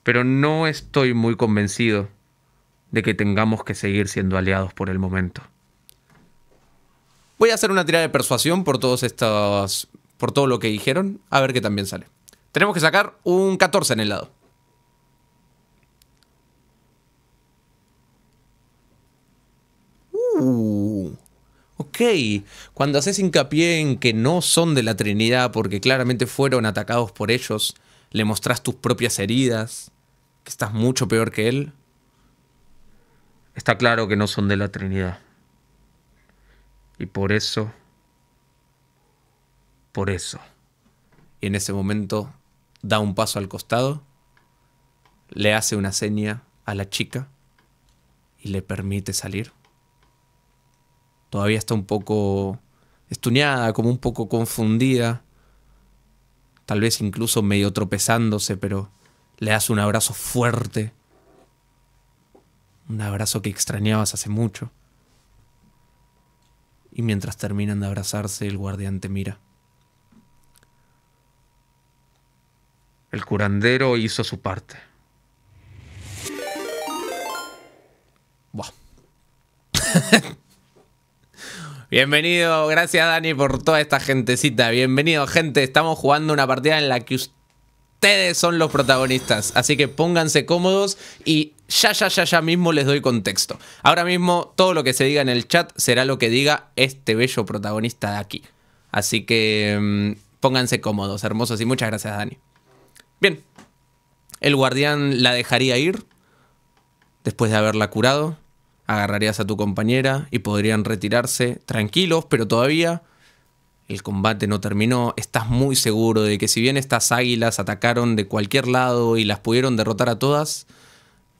pero no estoy muy convencido de que tengamos que seguir siendo aliados por el momento. Voy a hacer una tirada de persuasión por todos estos, por todo lo que dijeron, a ver qué también sale. Tenemos que sacar un 14 en el lado. Uh, ok, cuando haces hincapié en que no son de la Trinidad porque claramente fueron atacados por ellos, le mostrás tus propias heridas, que estás mucho peor que él, está claro que no son de la Trinidad. Y por eso, por eso. Y en ese momento da un paso al costado, le hace una seña a la chica y le permite salir. Todavía está un poco estuñada, como un poco confundida, tal vez incluso medio tropezándose, pero le hace un abrazo fuerte un abrazo que extrañabas hace mucho. Y mientras terminan de abrazarse, el guardián te mira. El curandero hizo su parte. Buah. Bienvenido, gracias Dani por toda esta gentecita. Bienvenido, gente. Estamos jugando una partida en la que ustedes son los protagonistas. Así que pónganse cómodos y ya, ya, ya, ya mismo les doy contexto. Ahora mismo todo lo que se diga en el chat será lo que diga este bello protagonista de aquí. Así que mm, pónganse cómodos, hermosos, y muchas gracias, Dani. Bien, el guardián la dejaría ir después de haberla curado. Agarrarías a tu compañera y podrían retirarse tranquilos, pero todavía el combate no terminó. Estás muy seguro de que si bien estas águilas atacaron de cualquier lado y las pudieron derrotar a todas,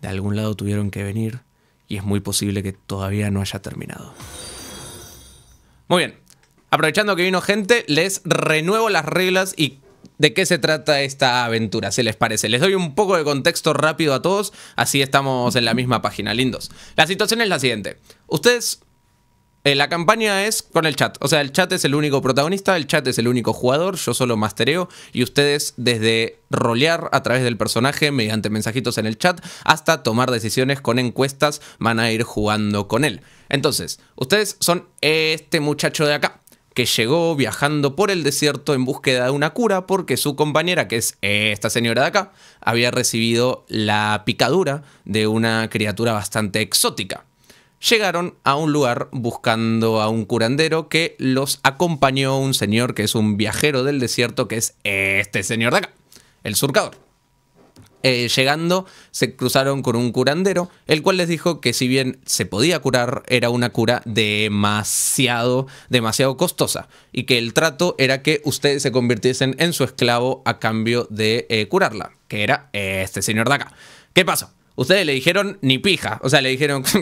de algún lado tuvieron que venir y es muy posible que todavía no haya terminado. Muy bien. Aprovechando que vino gente, les renuevo las reglas y de qué se trata esta aventura, si les parece. Les doy un poco de contexto rápido a todos, así estamos en la misma página, lindos. La situación es la siguiente. Ustedes eh, la campaña es con el chat. O sea, el chat es el único protagonista, el chat es el único jugador, yo solo mastereo y ustedes desde rolear a través del personaje mediante mensajitos en el chat hasta tomar decisiones con encuestas van a ir jugando con él. Entonces, ustedes son este muchacho de acá que llegó viajando por el desierto en búsqueda de una cura porque su compañera, que es esta señora de acá, había recibido la picadura de una criatura bastante exótica llegaron a un lugar buscando a un curandero que los acompañó un señor que es un viajero del desierto, que es este señor de acá, el surcador. Eh, llegando, se cruzaron con un curandero, el cual les dijo que si bien se podía curar, era una cura demasiado, demasiado costosa, y que el trato era que ustedes se convirtiesen en su esclavo a cambio de eh, curarla, que era este señor de acá. ¿Qué pasó? Ustedes le dijeron ni pija, o sea, le dijeron...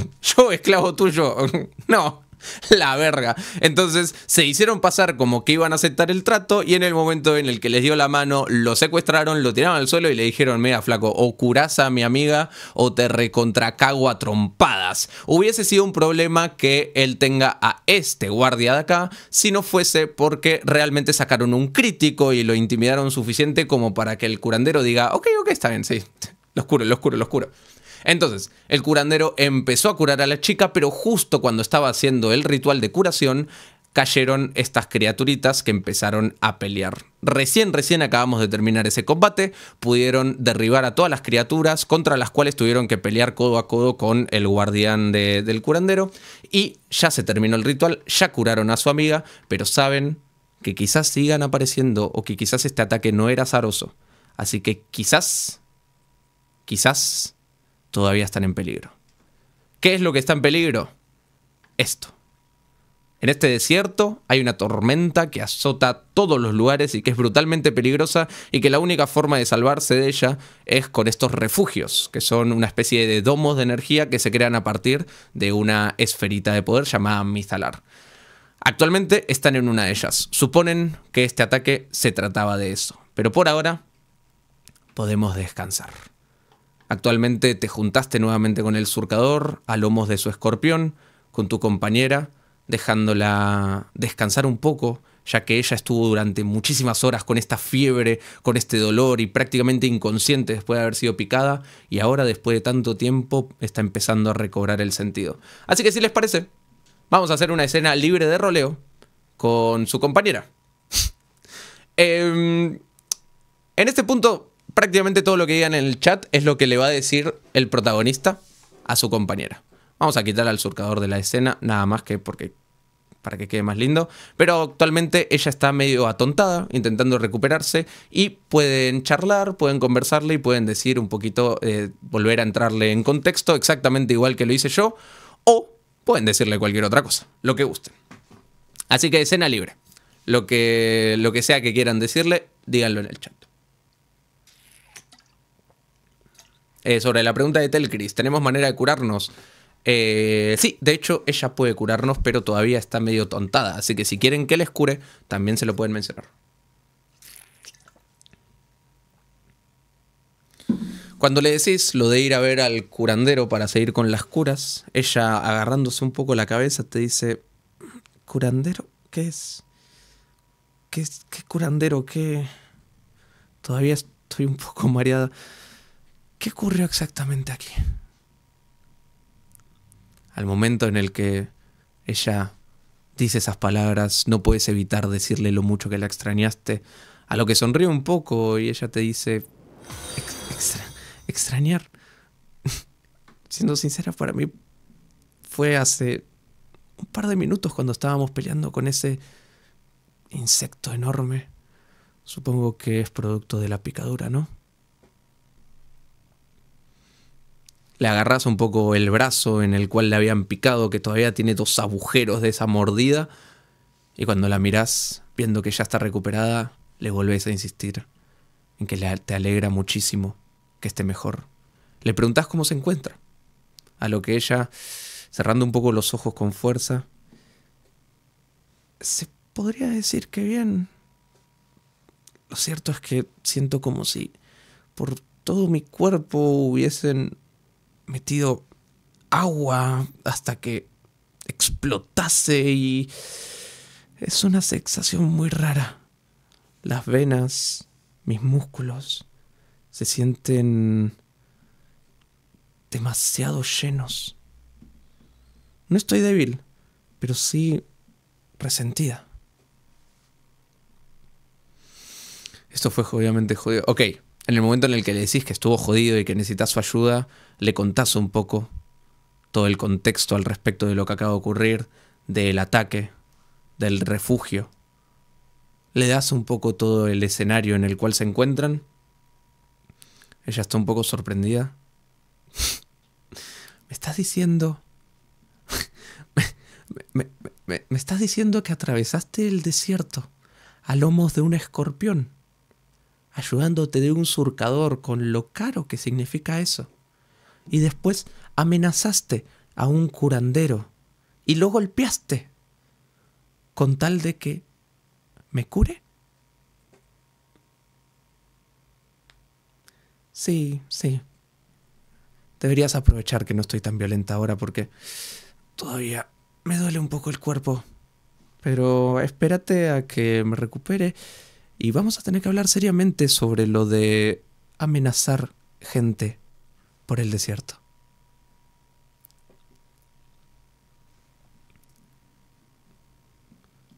yo esclavo tuyo, no, la verga. Entonces se hicieron pasar como que iban a aceptar el trato y en el momento en el que les dio la mano, lo secuestraron, lo tiraron al suelo y le dijeron, mira flaco, o curaza a mi amiga o te recontracago a trompadas. Hubiese sido un problema que él tenga a este guardia de acá si no fuese porque realmente sacaron un crítico y lo intimidaron suficiente como para que el curandero diga, ok, ok, está bien, sí, los curo, los curo, los curo. Entonces, el curandero empezó a curar a la chica, pero justo cuando estaba haciendo el ritual de curación, cayeron estas criaturitas que empezaron a pelear. Recién, recién acabamos de terminar ese combate, pudieron derribar a todas las criaturas contra las cuales tuvieron que pelear codo a codo con el guardián del curandero y ya se terminó el ritual, ya curaron a su amiga, pero saben que quizás sigan apareciendo o que quizás este ataque no era azaroso. Así que quizás, quizás todavía están en peligro. ¿Qué es lo que está en peligro? Esto. En este desierto hay una tormenta que azota todos los lugares y que es brutalmente peligrosa y que la única forma de salvarse de ella es con estos refugios, que son una especie de domos de energía que se crean a partir de una esferita de poder llamada Mistalar. Actualmente están en una de ellas. Suponen que este ataque se trataba de eso, pero por ahora podemos descansar. Actualmente te juntaste nuevamente con el surcador a lomos de su escorpión, con tu compañera, dejándola descansar un poco, ya que ella estuvo durante muchísimas horas con esta fiebre, con este dolor y prácticamente inconsciente después de haber sido picada, y ahora después de tanto tiempo está empezando a recobrar el sentido. Así que si les parece, vamos a hacer una escena libre de roleo con su compañera. Em, en este punto prácticamente todo lo que digan en el chat es lo que le va a decir el protagonista a su compañera. Vamos a quitar al surcador de la escena, nada más que porque para que quede más lindo. Pero actualmente ella está medio atontada, intentando recuperarse, y pueden charlar, pueden conversarle y pueden decir un poquito, eh, volver a entrarle en contexto, exactamente igual que lo hice yo, o pueden decirle cualquier otra cosa, lo que gusten. Así que escena libre. Lo que, lo que sea que quieran decirle, díganlo en el chat. Eh, sobre la pregunta de Telcris, ¿tenemos manera de curarnos? Eh, sí, de hecho ella puede curarnos, pero todavía está medio tontada. Así que si quieren que les cure, también se lo pueden mencionar. Cuando le decís lo de ir a ver al curandero para seguir con las curas, ella agarrándose un poco la cabeza te dice, ¿curandero? ¿Qué es? ¿Qué, es? ¿Qué curandero? ¿Qué? Todavía estoy un poco mareada. ¿Qué ocurrió exactamente aquí? Al momento en el que ella dice esas palabras, no puedes evitar decirle lo mucho que la extrañaste, a lo que sonríe un poco y ella te dice, extrañar. Siendo sincera, para mí fue hace un par de minutos cuando estábamos peleando con ese insecto enorme. Supongo que es producto de la picadura, ¿no? le agarras un poco el brazo en el cual le habían picado, que todavía tiene dos agujeros de esa mordida, y cuando la mirás, viendo que ya está recuperada, le volvés a insistir en que te alegra muchísimo que esté mejor. Le preguntás cómo se encuentra, a lo que ella, cerrando un poco los ojos con fuerza, se podría decir que bien. Lo cierto es que siento como si por todo mi cuerpo hubiesen metido agua hasta que explotase y... Es una sensación muy rara. Las venas, mis músculos, se sienten demasiado llenos. No estoy débil, pero sí resentida. Esto fue obviamente jodido. Ok, en el momento en el que le decís que estuvo jodido y que necesitas su ayuda, le contás un poco todo el contexto al respecto de lo que acaba de ocurrir, del ataque, del refugio. Le das un poco todo el escenario en el cual se encuentran. Ella está un poco sorprendida. ¿Me estás diciendo... me, me estás diciendo que atravesaste el desierto a lomos de un escorpión? ayudándote de un surcador con lo caro que significa eso y después amenazaste a un curandero y lo golpeaste con tal de que me cure? Sí, sí. Deberías aprovechar que no estoy tan violenta ahora porque todavía me duele un poco el cuerpo. Pero espérate a que me recupere y vamos a tener que hablar seriamente sobre lo de amenazar gente por el desierto.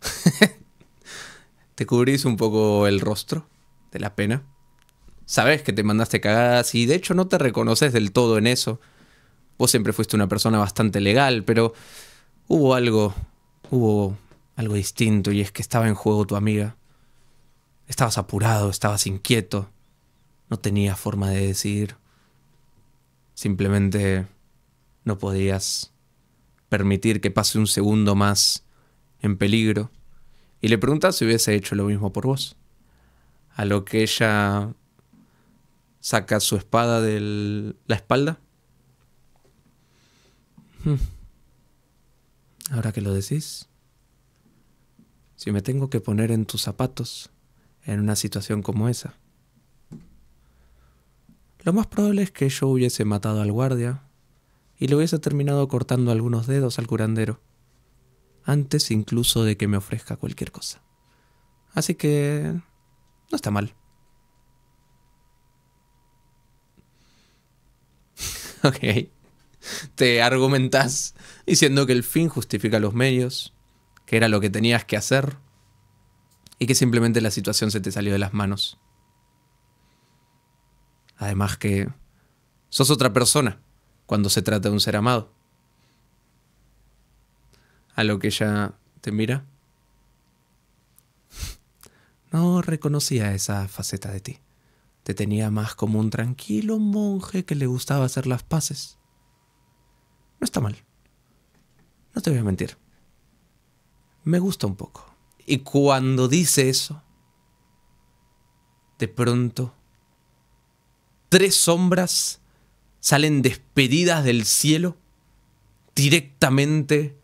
te cubrís un poco el rostro de la pena. Sabes que te mandaste cagadas y de hecho no te reconoces del todo en eso. Vos siempre fuiste una persona bastante legal, pero hubo algo, hubo algo distinto y es que estaba en juego tu amiga. Estabas apurado, estabas inquieto, no tenías forma de decir. Simplemente no podías permitir que pase un segundo más en peligro. Y le preguntas si hubiese hecho lo mismo por vos. A lo que ella saca su espada de la espalda. Hmm. Ahora que lo decís, si me tengo que poner en tus zapatos en una situación como esa, lo más probable es que yo hubiese matado al guardia y le hubiese terminado cortando algunos dedos al curandero, antes incluso de que me ofrezca cualquier cosa. Así que... no está mal. ok. Te argumentas diciendo que el fin justifica los medios, que era lo que tenías que hacer, y que simplemente la situación se te salió de las manos. Además que sos otra persona cuando se trata de un ser amado. A lo que ella te mira. No reconocía esa faceta de ti. Te tenía más como un tranquilo monje que le gustaba hacer las paces. No está mal. No te voy a mentir. Me gusta un poco. Y cuando dice eso, de pronto tres sombras salen despedidas del cielo directamente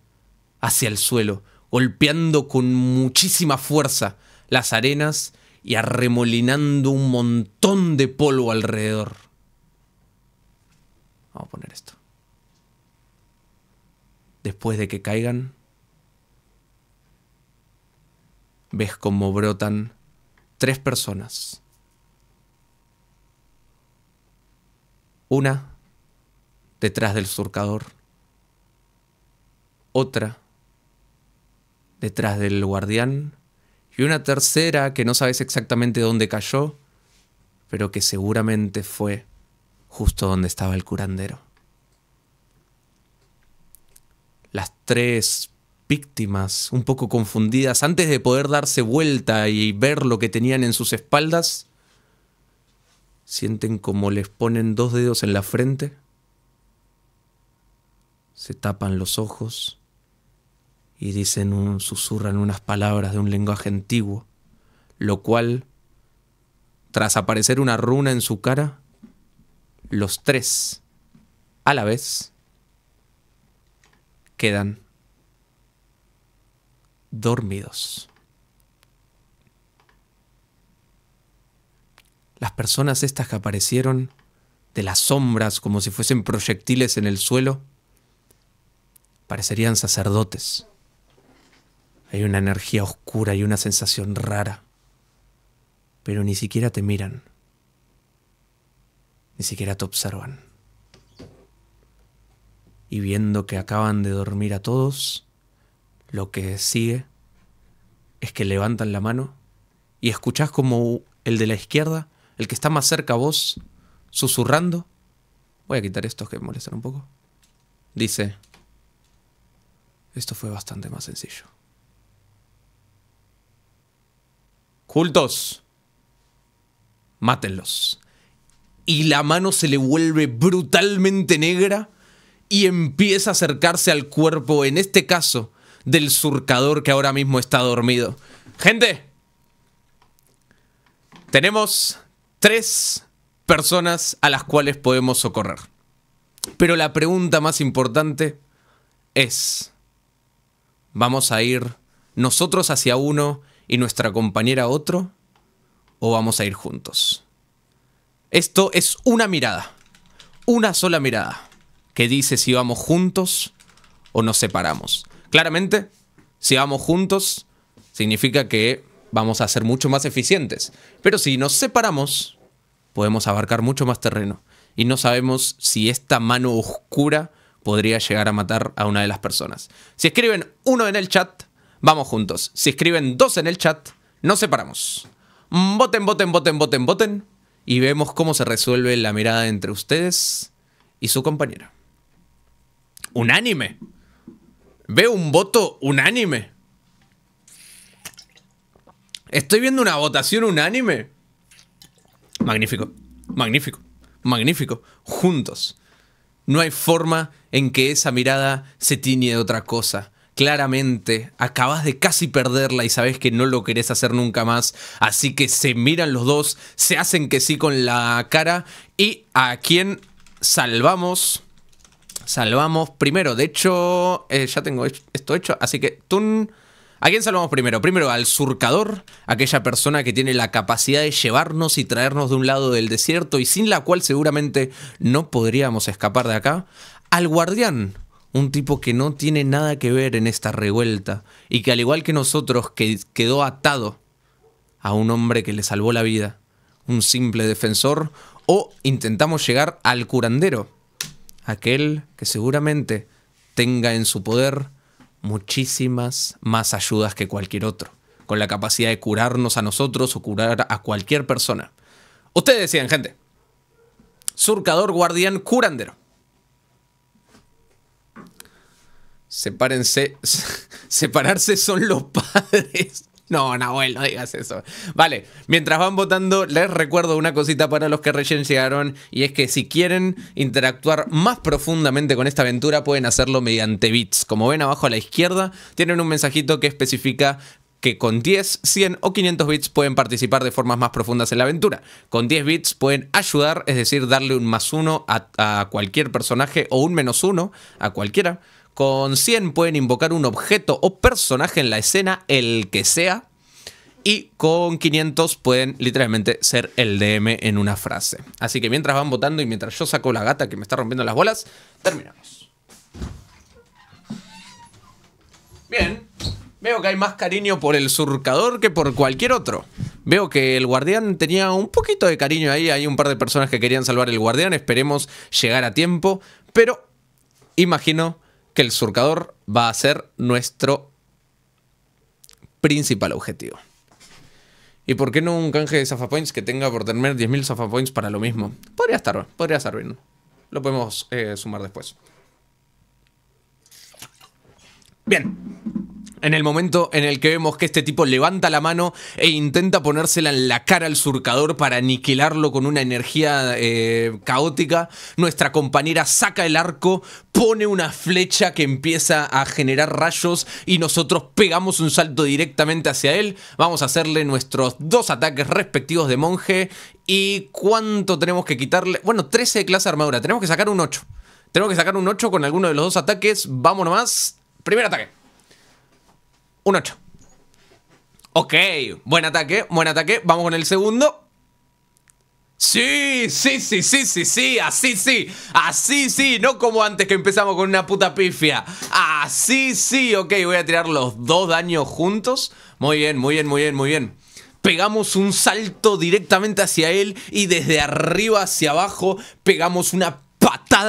hacia el suelo, golpeando con muchísima fuerza las arenas y arremolinando un montón de polvo alrededor. Vamos a poner esto. Después de que caigan, ves cómo brotan tres personas Una detrás del surcador. Otra detrás del guardián. Y una tercera que no sabes exactamente dónde cayó, pero que seguramente fue justo donde estaba el curandero. Las tres víctimas, un poco confundidas, antes de poder darse vuelta y ver lo que tenían en sus espaldas, sienten como les ponen dos dedos en la frente, se tapan los ojos y dicen susurran unas palabras de un lenguaje antiguo, lo cual, tras aparecer una runa en su cara, los tres, a la vez, quedan dormidos. las personas estas que aparecieron de las sombras como si fuesen proyectiles en el suelo, parecerían sacerdotes. Hay una energía oscura y una sensación rara, pero ni siquiera te miran, ni siquiera te observan. Y viendo que acaban de dormir a todos, lo que sigue es que levantan la mano y escuchas como el de la izquierda el que está más cerca a vos, susurrando. Voy a quitar estos que me molestan un poco. Dice, esto fue bastante más sencillo. Cultos, mátenlos. Y la mano se le vuelve brutalmente negra y empieza a acercarse al cuerpo, en este caso, del surcador que ahora mismo está dormido. Gente, tenemos tres personas a las cuales podemos socorrer. Pero la pregunta más importante es, ¿vamos a ir nosotros hacia uno y nuestra compañera a otro? ¿O vamos a ir juntos? Esto es una mirada, una sola mirada, que dice si vamos juntos o nos separamos. Claramente, si vamos juntos, significa que vamos a ser mucho más eficientes. Pero si nos separamos, podemos abarcar mucho más terreno. Y no sabemos si esta mano oscura podría llegar a matar a una de las personas. Si escriben uno en el chat, vamos juntos. Si escriben dos en el chat, nos separamos. Voten, voten, voten, voten, voten. Y vemos cómo se resuelve la mirada entre ustedes y su compañera. Unánime. Veo un voto unánime. Estoy viendo una votación unánime. Magnífico, magnífico, magnífico. Juntos. No hay forma en que esa mirada se tiñe de otra cosa. Claramente, acabas de casi perderla y sabes que no lo querés hacer nunca más. Así que se miran los dos, se hacen que sí con la cara. Y a quien salvamos. Salvamos primero. De hecho, eh, ya tengo esto hecho. Así que Tun. ¿A quién salvamos primero? Primero al surcador, aquella persona que tiene la capacidad de llevarnos y traernos de un lado del desierto y sin la cual seguramente no podríamos escapar de acá. Al guardián, un tipo que no tiene nada que ver en esta revuelta y que al igual que nosotros quedó atado a un hombre que le salvó la vida, un simple defensor, o intentamos llegar al curandero, aquel que seguramente tenga en su poder muchísimas más ayudas que cualquier otro, con la capacidad de curarnos a nosotros o curar a cualquier persona. Ustedes decían, gente. Surcador, guardián, curandero. Sepárense. Separarse son los padres. No, Nahuel, no digas eso. Vale, mientras van votando, les recuerdo una cosita para los que recién llegaron, y es que si quieren interactuar más profundamente con esta aventura, pueden hacerlo mediante bits. Como ven abajo a la izquierda, tienen un mensajito que especifica que con 10, 100 o 500 bits pueden participar de formas más profundas en la aventura. Con 10 bits pueden ayudar, es decir, darle un más uno a, a cualquier personaje o un menos uno a cualquiera con 100 pueden invocar un objeto o personaje en la escena, el que sea. Y con 500 pueden literalmente ser el DM en una frase. Así que mientras van votando y mientras yo saco la gata que me está rompiendo las bolas, terminamos. Bien. Veo que hay más cariño por el surcador que por cualquier otro. Veo que el guardián tenía un poquito de cariño ahí. Hay un par de personas que querían salvar el guardián. Esperemos llegar a tiempo. Pero imagino el surcador va a ser nuestro principal objetivo. ¿Y por qué no un canje de Safa Points que tenga por tener 10.000 Safa Points para lo mismo? Podría estar, podría bien Lo podemos eh, sumar después. Bien en el momento en el que vemos que este tipo levanta la mano e intenta ponérsela en la cara al surcador para aniquilarlo con una energía eh, caótica, nuestra compañera saca el arco, pone una flecha que empieza a generar rayos y nosotros pegamos un salto directamente hacia él. Vamos a hacerle nuestros dos ataques respectivos de monje y cuánto tenemos que quitarle. Bueno, 13 de clase armadura, tenemos que sacar un 8. Tenemos que sacar un 8 con alguno de los dos ataques. Vamos nomás. Primer ataque. Ok, buen ataque, buen ataque. Vamos con el segundo. Sí, sí, sí, sí, sí, sí, así sí, así sí, no como antes que empezamos con una puta pifia. Así sí, ok, voy a tirar los dos daños juntos. Muy bien, muy bien, muy bien, muy bien. Pegamos un salto directamente hacia él y desde arriba hacia abajo pegamos una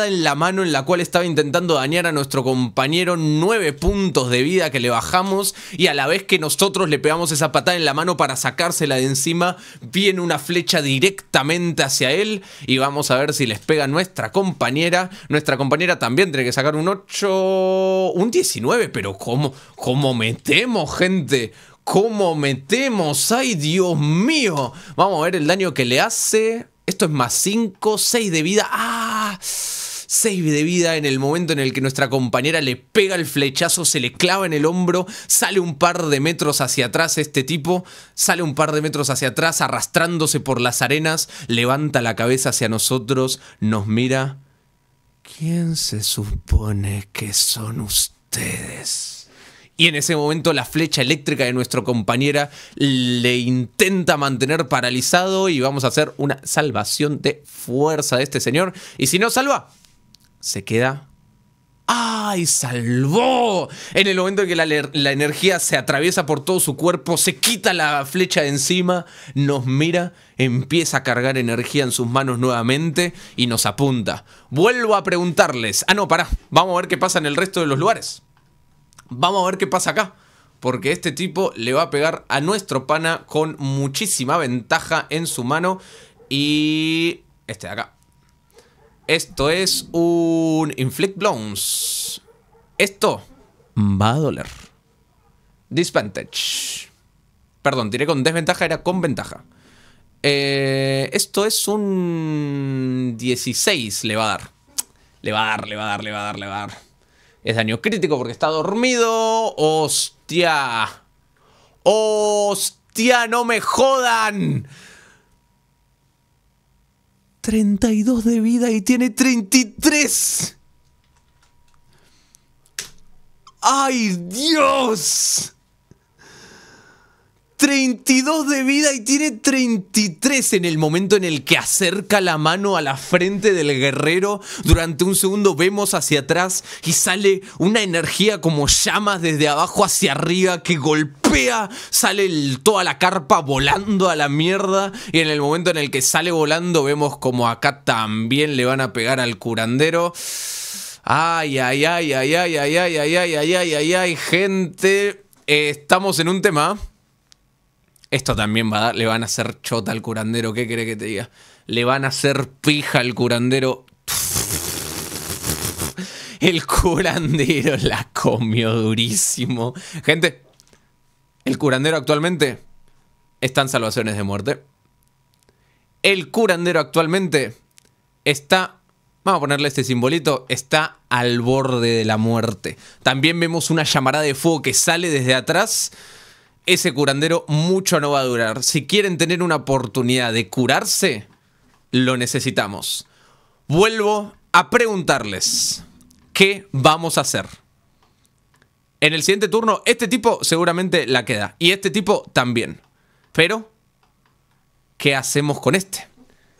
en la mano en la cual estaba intentando dañar a nuestro compañero, nueve puntos de vida que le bajamos y a la vez que nosotros le pegamos esa patada en la mano para sacársela de encima, viene una flecha directamente hacia él y vamos a ver si les pega nuestra compañera. Nuestra compañera también tiene que sacar un 8, un 19, pero ¿cómo, cómo metemos, gente? ¿Cómo metemos? ¡Ay, Dios mío! Vamos a ver el daño que le hace. Esto es más 5, 6 de vida. ¡Ah! 6 de vida en el momento en el que nuestra compañera le pega el flechazo, se le clava en el hombro, sale un par de metros hacia atrás este tipo, sale un par de metros hacia atrás arrastrándose por las arenas, levanta la cabeza hacia nosotros, nos mira. ¿Quién se supone que son ustedes? y en ese momento la flecha eléctrica de nuestro compañera le intenta mantener paralizado y vamos a hacer una salvación de fuerza de este señor. Y si no salva, se queda ¡Ay, salvó! En el momento en que la, la, energía se atraviesa por todo su cuerpo, se quita la flecha de encima, nos mira, empieza a cargar energía en sus manos nuevamente y nos apunta. Vuelvo a preguntarles. Ah, no, pará. Vamos a ver qué pasa en el resto de los lugares. Vamos a ver qué pasa acá. Porque este tipo le va a pegar a nuestro pana con muchísima ventaja en su mano. Y este de acá. Esto es un Inflict Blowns. Esto va a doler. Disvantage. Perdón, tiré con desventaja, era con ventaja. Eh, esto es un 16, le va a dar. Le va a dar, le va a dar, le va a dar, le va a dar. Es daño crítico porque está dormido. ¡Hostia! ¡Hostia! ¡No me jodan! 32 de vida y tiene 33. ¡Ay, Dios! 32 de vida y tiene 33 en el momento en el que acerca la mano a la frente del guerrero. Durante un segundo vemos hacia atrás y sale una energía como llamas desde abajo hacia arriba que golpea, sale toda la carpa volando a la mierda y en el momento en el que sale volando vemos como acá también le van a pegar al curandero. Ay, ay, ay, ay, ay, ay, ay, ay, ay, ay, ay, ay, ay gente. estamos en un tema esto también va a, le van a hacer chota al curandero, ¿qué cree que te diga? Le van a hacer pija al curandero. El curandero la comió durísimo. Gente, el curandero actualmente está en salvaciones de muerte. El curandero actualmente está, vamos a ponerle este simbolito, está al borde de la muerte. También vemos una llamarada de fuego que sale desde atrás ese curandero mucho no va a durar. Si quieren tener una oportunidad de curarse, lo necesitamos. Vuelvo a preguntarles, ¿qué vamos a hacer? En el siguiente turno, este tipo seguramente la queda. Y este tipo también. Pero, ¿qué hacemos con este?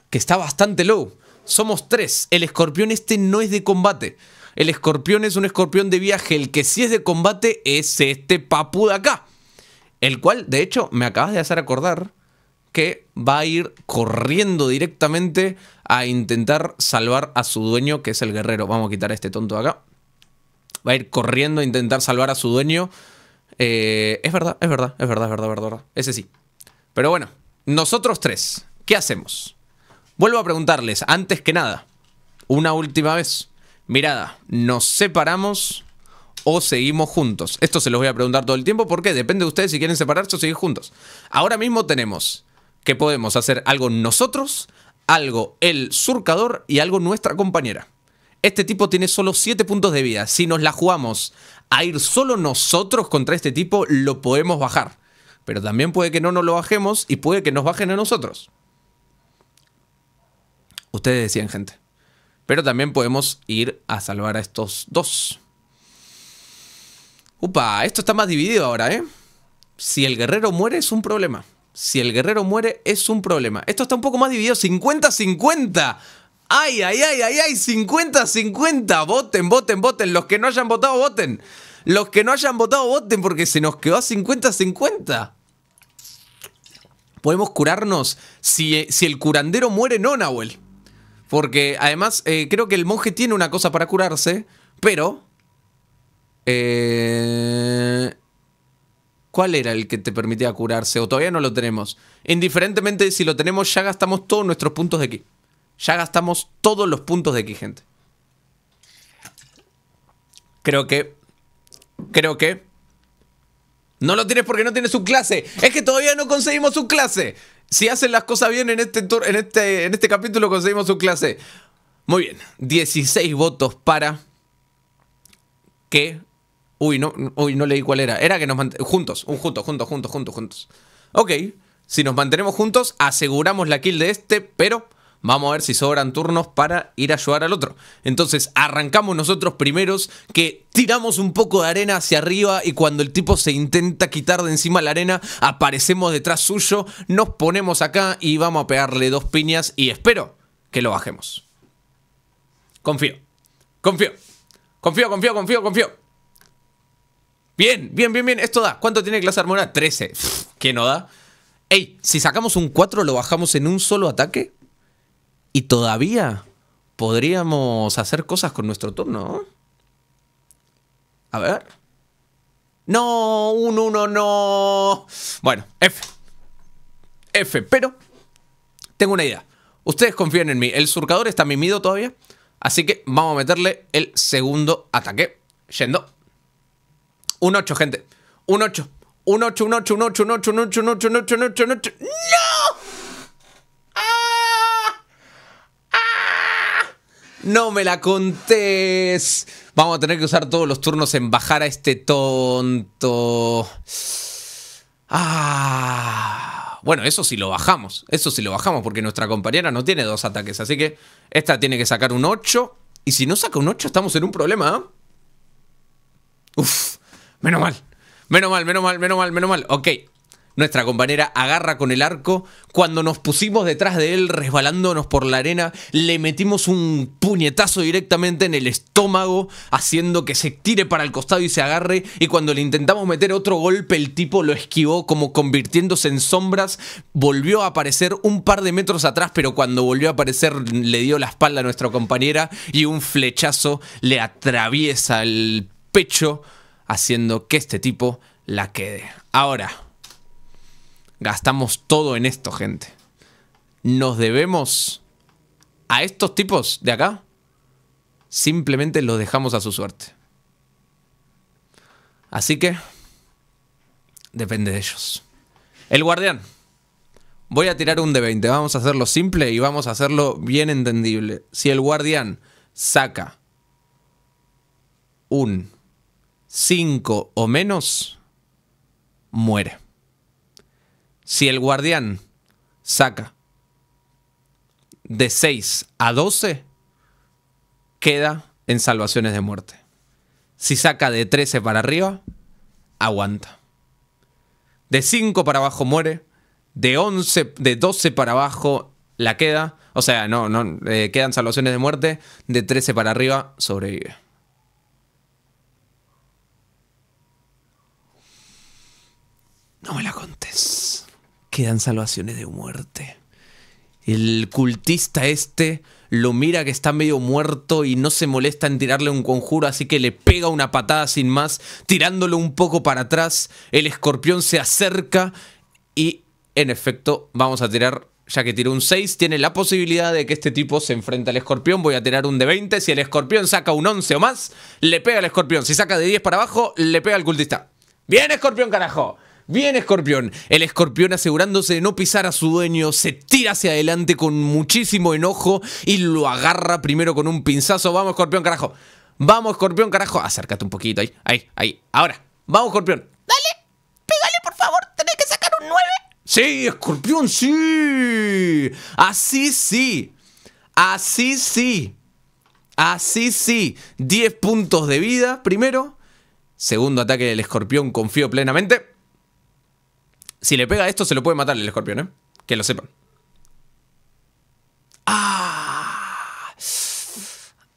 Que está bastante low. Somos tres. El escorpión este no es de combate. El escorpión es un escorpión de viaje. El que sí es de combate es este papu de acá. El cual, de hecho, me acabas de hacer acordar que va a ir corriendo directamente a intentar salvar a su dueño, que es el guerrero. Vamos a quitar a este tonto de acá. Va a ir corriendo a intentar salvar a su dueño. es verdad, es verdad, es verdad, es verdad, es verdad. Ese sí. Pero bueno, nosotros tres, ¿qué hacemos? Vuelvo a preguntarles, antes que nada, una última vez. Mirada, nos separamos o seguimos juntos? Esto se los voy a preguntar todo el tiempo porque depende de ustedes si quieren separarse o seguir juntos. Ahora mismo tenemos que podemos hacer algo nosotros, algo el surcador y algo nuestra compañera. Este tipo tiene solo 7 puntos de vida. Si nos la jugamos a ir solo nosotros contra este tipo, lo podemos bajar. Pero también puede que no nos lo bajemos y puede que nos bajen a nosotros. Ustedes decían, gente. Pero también podemos ir a salvar a estos dos. Upa, esto está más dividido ahora, ¿eh? Si el guerrero muere es un problema. Si el guerrero muere es un problema. Esto está un poco más dividido, 50-50. Ay, ay, ay, ay, ay, 50-50. Voten, voten, voten. Los que no hayan votado, voten. Los que no hayan votado, voten porque se nos quedó 50-50. Podemos curarnos eh, si, el curandero muere, no, Nahuel. Porque además eh, creo que el monje tiene una cosa para curarse, pero eh, ¿Cuál era el que te permitía curarse? ¿O todavía no lo tenemos? Indiferentemente, si lo tenemos, ya gastamos todos nuestros puntos de aquí Ya gastamos todos los puntos de aquí, gente. Creo que. Creo que. No lo tienes porque no tienes su clase. Es que todavía no conseguimos su clase. Si hacen las cosas bien en este, en este, en este capítulo, conseguimos su clase. Muy bien. 16 votos para que Uy, no, uy, no leí cuál era. Era que nos juntos, juntos, juntos, juntos, juntos, juntos. Ok, si nos mantenemos juntos, aseguramos la kill de este, pero vamos a ver si sobran turnos para ir a ayudar al otro. Entonces, arrancamos nosotros primeros, que tiramos un poco de arena hacia arriba y cuando el tipo se intenta quitar de encima la arena, aparecemos detrás suyo, nos ponemos acá y vamos a pegarle dos piñas y espero que lo bajemos. Confío. Confío. Confío, confío, confío, confío. Bien, bien, bien, bien. Esto da. ¿Cuánto tiene clase armona? Ah, 13. ¿Qué no da? Ey, si sacamos un 4, lo bajamos en un solo ataque. Y todavía podríamos hacer cosas con nuestro turno. A ver. No, un 1 no. Bueno, F. F, pero tengo una idea. Ustedes confían en mí. El surcador está mimido todavía. Así que vamos a meterle el segundo ataque. Yendo un 8, gente. Un 8. Un 8, un 8, un 8, un 8, un 8, un 8, un 8, un 8, un 8. ¡No! ¡Ah! ¡Ah! No me la contés. Vamos a tener que usar todos los turnos en bajar a este tonto. Ah. Bueno, eso sí lo bajamos. Eso sí lo bajamos porque nuestra compañera no tiene dos ataques. Así que esta tiene que sacar un 8. Y si no saca un 8 estamos en un problema. ¿eh? Uf. Menos mal. Menos mal, menos mal, menos mal, menos mal. Ok. Nuestra compañera agarra con el arco. Cuando nos pusimos detrás de él, resbalándonos por la arena, le metimos un puñetazo directamente en el estómago, haciendo que se tire para el costado y se agarre. Y cuando le intentamos meter otro golpe, el tipo lo esquivó, como convirtiéndose en sombras. Volvió a aparecer un par de metros atrás, pero cuando volvió a aparecer, le dio la espalda a nuestra compañera y un flechazo le atraviesa el pecho haciendo que este tipo la quede. Ahora, gastamos todo en esto, gente. Nos debemos a estos tipos de acá. Simplemente los dejamos a su suerte. Así que depende de ellos. El guardián. Voy a tirar un de 20. Vamos a hacerlo simple y vamos a hacerlo bien entendible. Si el guardián saca un 5 o menos, muere. Si el guardián saca de 6 a 12, queda en salvaciones de muerte. Si saca de 13 para arriba, aguanta. De 5 para abajo muere. De 11, de 12 para abajo la queda. O sea, no, no, eh, quedan salvaciones de muerte. De 13 para arriba sobrevive. No me la contes. Quedan salvaciones de muerte. El cultista este lo mira que está medio muerto y no se molesta en tirarle un conjuro, así que le pega una patada sin más, tirándolo un poco para atrás. El escorpión se acerca y, en efecto, vamos a tirar, ya que tiró un 6, tiene la posibilidad de que este tipo se enfrente al escorpión. Voy a tirar un de 20. Si el escorpión saca un 11 o más, le pega al escorpión. Si saca de 10 para abajo, le pega al cultista. ¡Bien, escorpión, carajo! Bien, escorpión. El escorpión asegurándose de no pisar a su dueño, se tira hacia adelante con muchísimo enojo y lo agarra primero con un pinzazo. Vamos, escorpión, carajo. Vamos, escorpión, carajo. Acércate un poquito ahí, ahí, ahí. Ahora. Vamos, escorpión. Dale, pégale, por favor. Tenés que sacar un 9. Sí, escorpión, sí. Así sí. Así sí. Así sí. 10 puntos de vida, primero. Segundo ataque del escorpión, confío plenamente. Si le pega esto, se lo puede matar el escorpión, ¿eh? Que lo sepan. ¡Ah!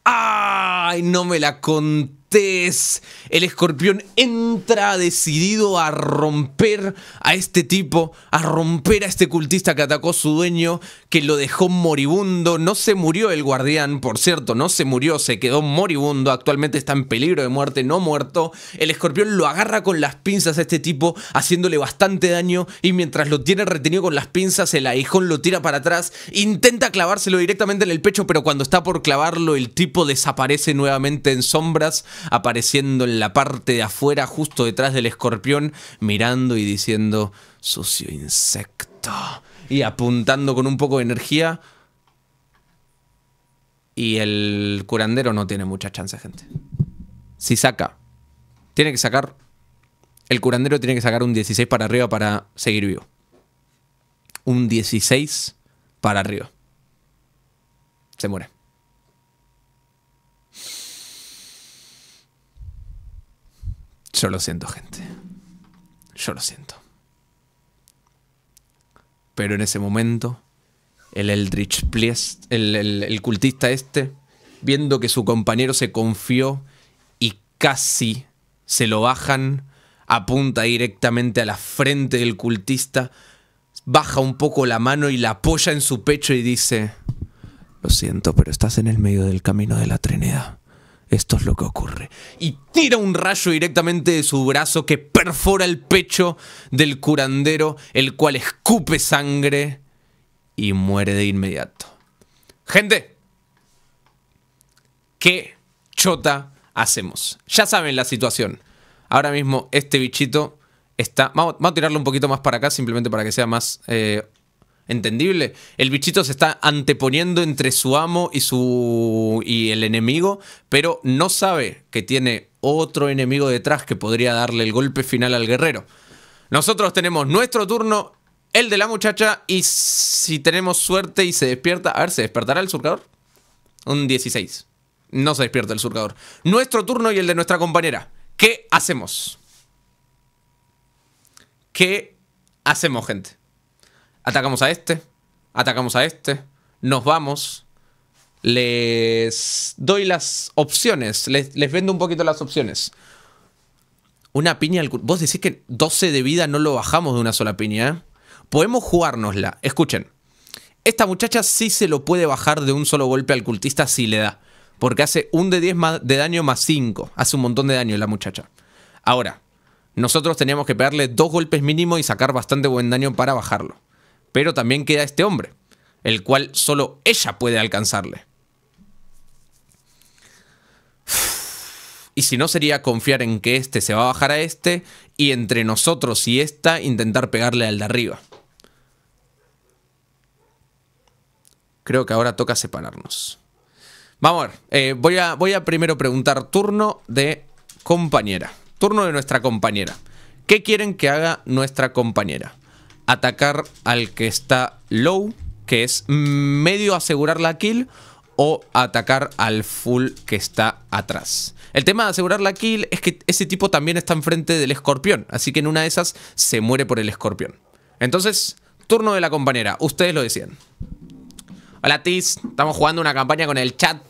¡Ay, no me la contés! El escorpión entra decidido a romper a este tipo, a romper a este cultista que atacó a su dueño, que lo dejó moribundo. No se murió el guardián, por cierto, no se murió, se quedó moribundo. Actualmente está en peligro de muerte, no muerto. El escorpión lo agarra con las pinzas a este tipo, haciéndole bastante daño. Y mientras lo tiene retenido con las pinzas, el aguijón lo tira para atrás. Intenta clavárselo directamente en el pecho, pero cuando está por clavarlo, el tipo desaparece nuevamente en sombras, apareciendo en la parte de afuera, justo detrás del escorpión, mirando y diciendo, sucio insecto y apuntando con un poco de energía. Y el curandero no tiene muchas chances, gente. Si saca, tiene que sacar. El curandero tiene que sacar un 16 para arriba para seguir vivo. Un 16 para arriba. Se muere. Yo lo siento, gente. Yo lo siento. Pero en ese momento, el Eldritch el, cultista este, viendo que su compañero se confió y casi se lo bajan, apunta directamente a la frente del cultista, baja un poco la mano y la apoya en su pecho y dice, lo siento, pero estás en el medio del camino de la Trinidad. Esto es lo que ocurre. Y tira un rayo directamente de su brazo que perfora el pecho del curandero, el cual escupe sangre y muere de inmediato. Gente, ¿qué chota hacemos? Ya saben la situación. Ahora mismo este bichito está... Vamos, a tirarlo un poquito más para acá simplemente para que sea más... Eh, entendible. El bichito se está anteponiendo entre su amo y su y el enemigo, pero no sabe que tiene otro enemigo detrás que podría darle el golpe final al guerrero. Nosotros tenemos nuestro turno, el de la muchacha y si tenemos suerte y se despierta, a ver, ¿se despertará el surcador? Un 16. No se despierta el surcador. Nuestro turno y el de nuestra compañera. ¿Qué hacemos? ¿Qué hacemos, gente? atacamos a este, atacamos a este, nos vamos, les doy las opciones, les, vendo un poquito las opciones. Una piña al Vos decís que 12 de vida no lo bajamos de una sola piña. ¿eh? Podemos jugárnosla. Escuchen. Esta muchacha sí se lo puede bajar de un solo golpe al cultista si le da. Porque hace un de 10 de daño más 5. Hace un montón de daño la muchacha. Ahora, nosotros teníamos que pegarle dos golpes mínimo y sacar bastante buen daño para bajarlo. Pero también queda este hombre, el cual solo ella puede alcanzarle. Y si no sería confiar en que este se va a bajar a este y entre nosotros y esta intentar pegarle al de arriba. Creo que ahora toca separarnos. Vamos a ver, eh, voy, a, voy a primero preguntar turno de compañera. Turno de nuestra compañera. ¿Qué quieren que haga nuestra compañera? atacar al que está low, que es medio asegurar la kill, o atacar al full que está atrás. El tema de asegurar la kill es que ese tipo también está enfrente del escorpión, así que en una de esas se muere por el escorpión. Entonces, turno de la compañera, ustedes lo decían. Hola Tiz, estamos jugando una campaña con el chat.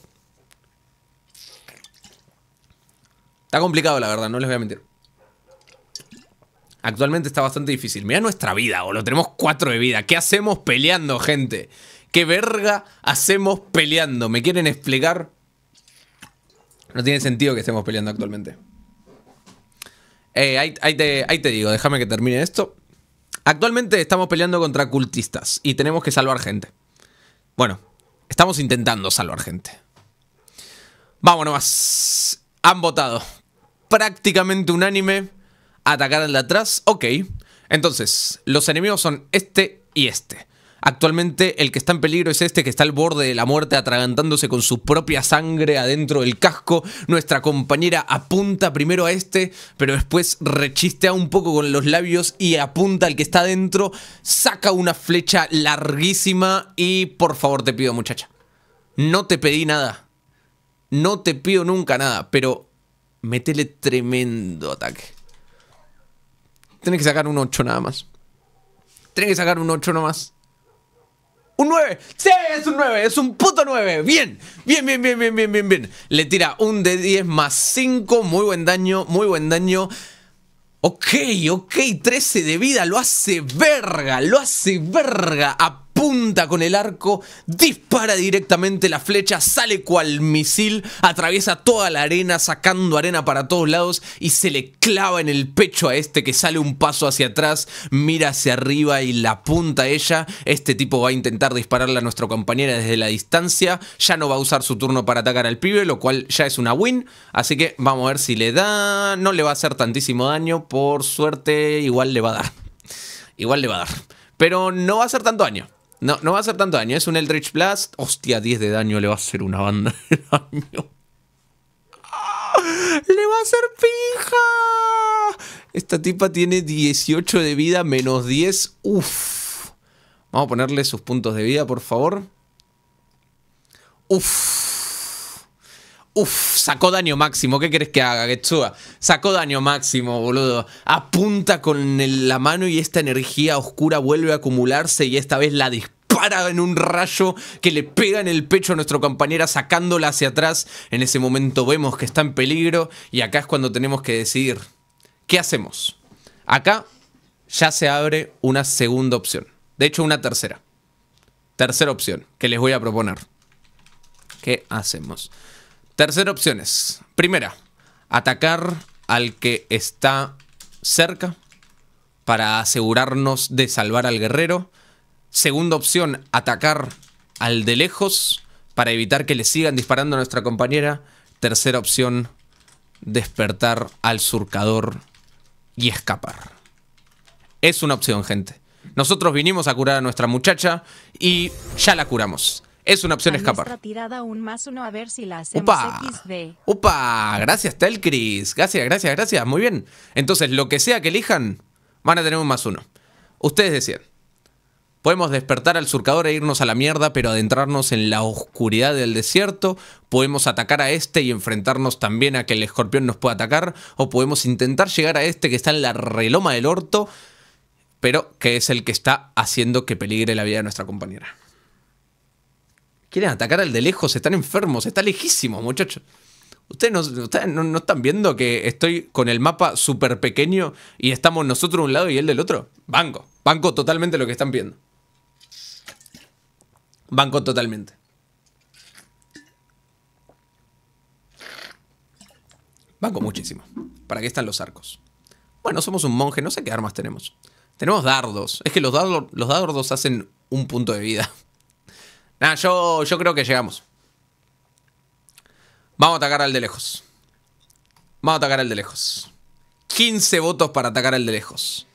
Está complicado la verdad, no les voy a mentir actualmente está bastante difícil. Mira nuestra vida, o lo tenemos cuatro de vida. ¿Qué hacemos peleando, gente? ¿Qué verga hacemos peleando? ¿Me quieren explicar? No tiene sentido que estemos peleando actualmente. Eh, ahí, te, digo, déjame que termine esto. Actualmente estamos peleando contra cultistas y tenemos que salvar gente. Bueno, estamos intentando salvar gente. Vámonos más. Han votado prácticamente unánime atacar al de atrás, ok. Entonces, los enemigos son este y este. Actualmente el que está en peligro es este que está al borde de la muerte atragantándose con su propia sangre adentro del casco. Nuestra compañera apunta primero a este, pero después rechistea un poco con los labios y apunta al que está adentro, saca una flecha larguísima y por favor te pido muchacha, no te pedí nada, no te pido nunca nada, pero metele tremendo ataque. Tiene que sacar un 8 nada más. Tiene que sacar un 8 más ¡Un 9! ¡Sí! ¡Es un 9! ¡Es un puto 9! ¡Bien! ¡Bien, bien, bien, bien, bien, bien, bien! Le tira un de 10 más 5. Muy buen daño, muy buen daño. Ok, ok, 13 de vida, lo hace verga, lo hace verga. A Punta con el arco, dispara directamente la flecha, sale cual misil, atraviesa toda la arena, sacando arena para todos lados y se le clava en el pecho a este que sale un paso hacia atrás, mira hacia arriba y la apunta a ella. Este tipo va a intentar dispararle a nuestro compañera desde la distancia, ya no va a usar su turno para atacar al pibe, lo cual ya es una win, así que vamos a ver si le da, no le va a hacer tantísimo daño, por suerte igual le va a dar. Igual le va a dar. Pero no va a hacer tanto daño. No, no va a hacer tanto daño. Es un Eldritch Blast. Hostia, 10 de daño le va a hacer una banda de daño. ¡Ah! ¡Le va a hacer pija! Esta tipa tiene 18 de vida menos 10. Uf. Vamos a ponerle sus puntos de vida, por favor. Uf. Uf, sacó daño máximo. ¿Qué querés que haga, Getsuba? Sacó daño máximo, boludo. Apunta con la mano y esta energía oscura vuelve a acumularse y esta vez la dispara para en un rayo que le pega en el pecho a nuestro compañera sacándola hacia atrás. En ese momento vemos que está en peligro y acá es cuando tenemos que decidir qué hacemos. Acá ya se abre una segunda opción. De hecho, una tercera. Tercera opción que les voy a proponer. ¿Qué hacemos? Tercera opción es, primera, atacar al que está cerca para asegurarnos de salvar al guerrero. Segunda opción, atacar al de lejos para evitar que le sigan disparando a nuestra compañera. Tercera opción, despertar al surcador y escapar. Es una opción, gente. Nosotros vinimos a curar a nuestra muchacha y ya la curamos. Es una opción escapar. Tirada un más uno a ver si la ¡Upa! ¡Upa! Gracias, Telcris. Gracias, gracias, gracias. Muy bien. Entonces, lo que sea que elijan, van a tener un más uno. Ustedes decían. Podemos despertar al surcador e irnos a la mierda, pero adentrarnos en la oscuridad del desierto. Podemos atacar a este y enfrentarnos también a que el escorpión nos pueda atacar. O podemos intentar llegar a este que está en la reloma del orto, pero que es el que está haciendo que peligre la vida de nuestra compañera. Quieren atacar al de lejos, están enfermos, está lejísimo, muchachos. ¿Ustedes, no, están viendo que estoy con el mapa súper pequeño y estamos nosotros de un lado y él del otro? Banco, banco totalmente lo que están viendo. Banco totalmente. Banco muchísimo. ¿Para qué están los arcos? Bueno, somos un monje, no sé qué armas tenemos. Tenemos dardos. Es que los, dardos, los dardos hacen un punto de vida. nada yo, yo creo que llegamos. Vamos a atacar al de lejos. Vamos a atacar al de lejos. 15 votos para atacar al de lejos.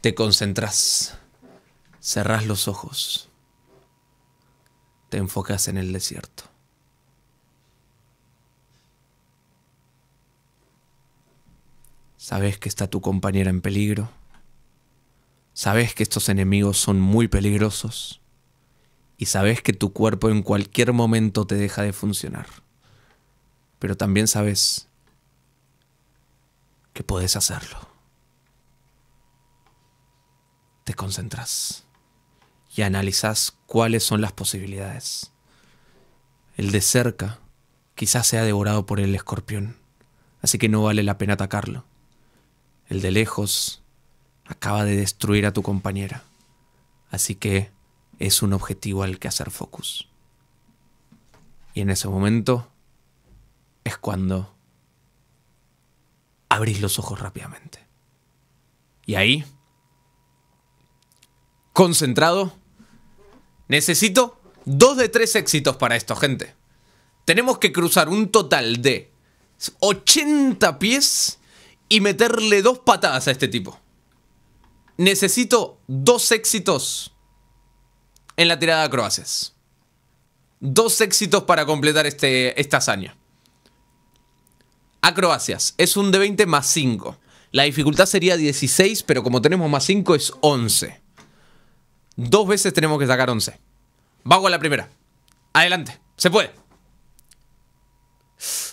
Te concentras. Cerrás los ojos te enfocas en el desierto. Sabes que está tu compañera en peligro. Sabes que estos enemigos son muy peligrosos. Y sabes que tu cuerpo en cualquier momento te deja de funcionar. Pero también sabes que puedes hacerlo. Te concentras y analizás cuáles son las posibilidades. El de cerca quizás sea devorado por el escorpión, así que no vale la pena atacarlo. El de lejos acaba de destruir a tu compañera, así que es un objetivo al que hacer focus. Y en ese momento es cuando abrís los ojos rápidamente. Y ahí, concentrado, Necesito dos de tres éxitos para esto, gente. Tenemos que cruzar un total de 80 pies y meterle dos patadas a este tipo. Necesito dos éxitos en la tirada de Croacias. Dos éxitos para completar este, esta hazaña. Acrobacias. Es un de 20 más 5. La dificultad sería 16, pero como tenemos más 5 es 11. Dos veces tenemos que sacar 11. Vago a la primera. Adelante. Se puede.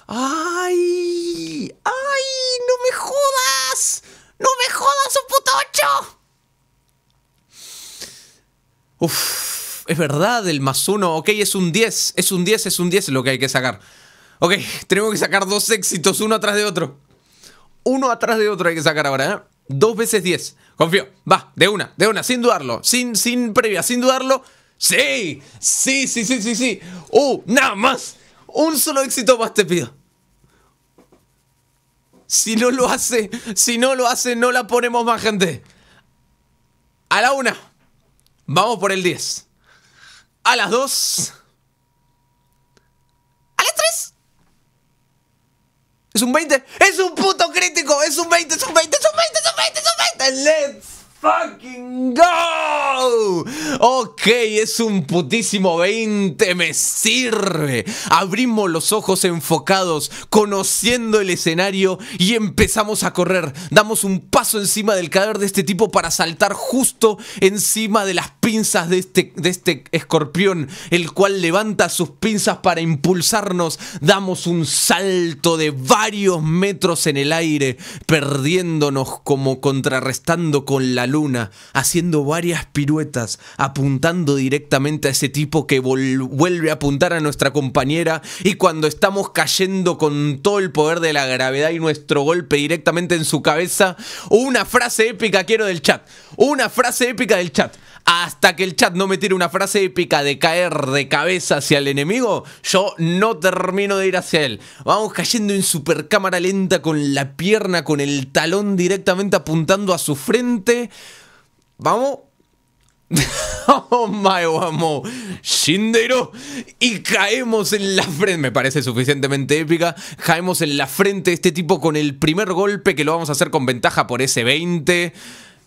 ¡Ay! ¡Ay! ¡No me jodas! ¡No me jodas, un puto ocho! Uf, es verdad, el más uno. Ok, es un 10. Es un 10, es un 10 lo que hay que sacar. Ok, tenemos que sacar dos éxitos, uno atrás de otro. Uno atrás de otro hay que sacar ahora, ¿eh? Dos veces diez. Confío. Va, de una, de una, sin dudarlo. Sin, sin previa, sin dudarlo. Sí, sí, sí, sí, sí, sí. uh nada más. Un solo éxito más te pido. Si no lo hace, si no lo hace, no la ponemos más, gente. A la una. Vamos por el 10. A las 2. A las 3. Es un 20. Es un puto crítico. Es un 20, es un 20, es un 20, es un 20, es un 20. ¡Let's! fucking go! Ok, es un putísimo 20, me sirve. Abrimos los ojos enfocados, conociendo el escenario y empezamos a correr. Damos un paso encima del cadáver de este tipo para saltar justo encima de las pinzas de este, de este escorpión, el cual levanta sus pinzas para impulsarnos. Damos un salto de varios metros en el aire, perdiéndonos como contrarrestando con la luna, haciendo varias piruetas, apuntando directamente a ese tipo que vuelve a apuntar a nuestra compañera y cuando estamos cayendo con todo el poder de la gravedad y nuestro golpe directamente en su cabeza, una frase épica quiero del chat, una frase épica del chat hasta que el chat no me tire una frase épica de caer de cabeza hacia el enemigo, yo no termino de ir hacia él. Vamos cayendo en super cámara lenta con la pierna, con el talón directamente apuntando a su frente. Vamos. oh my vamos. Shindero y caemos en la frente, me parece suficientemente épica, caemos en la frente este tipo con el primer golpe que lo vamos a hacer con ventaja por ese 20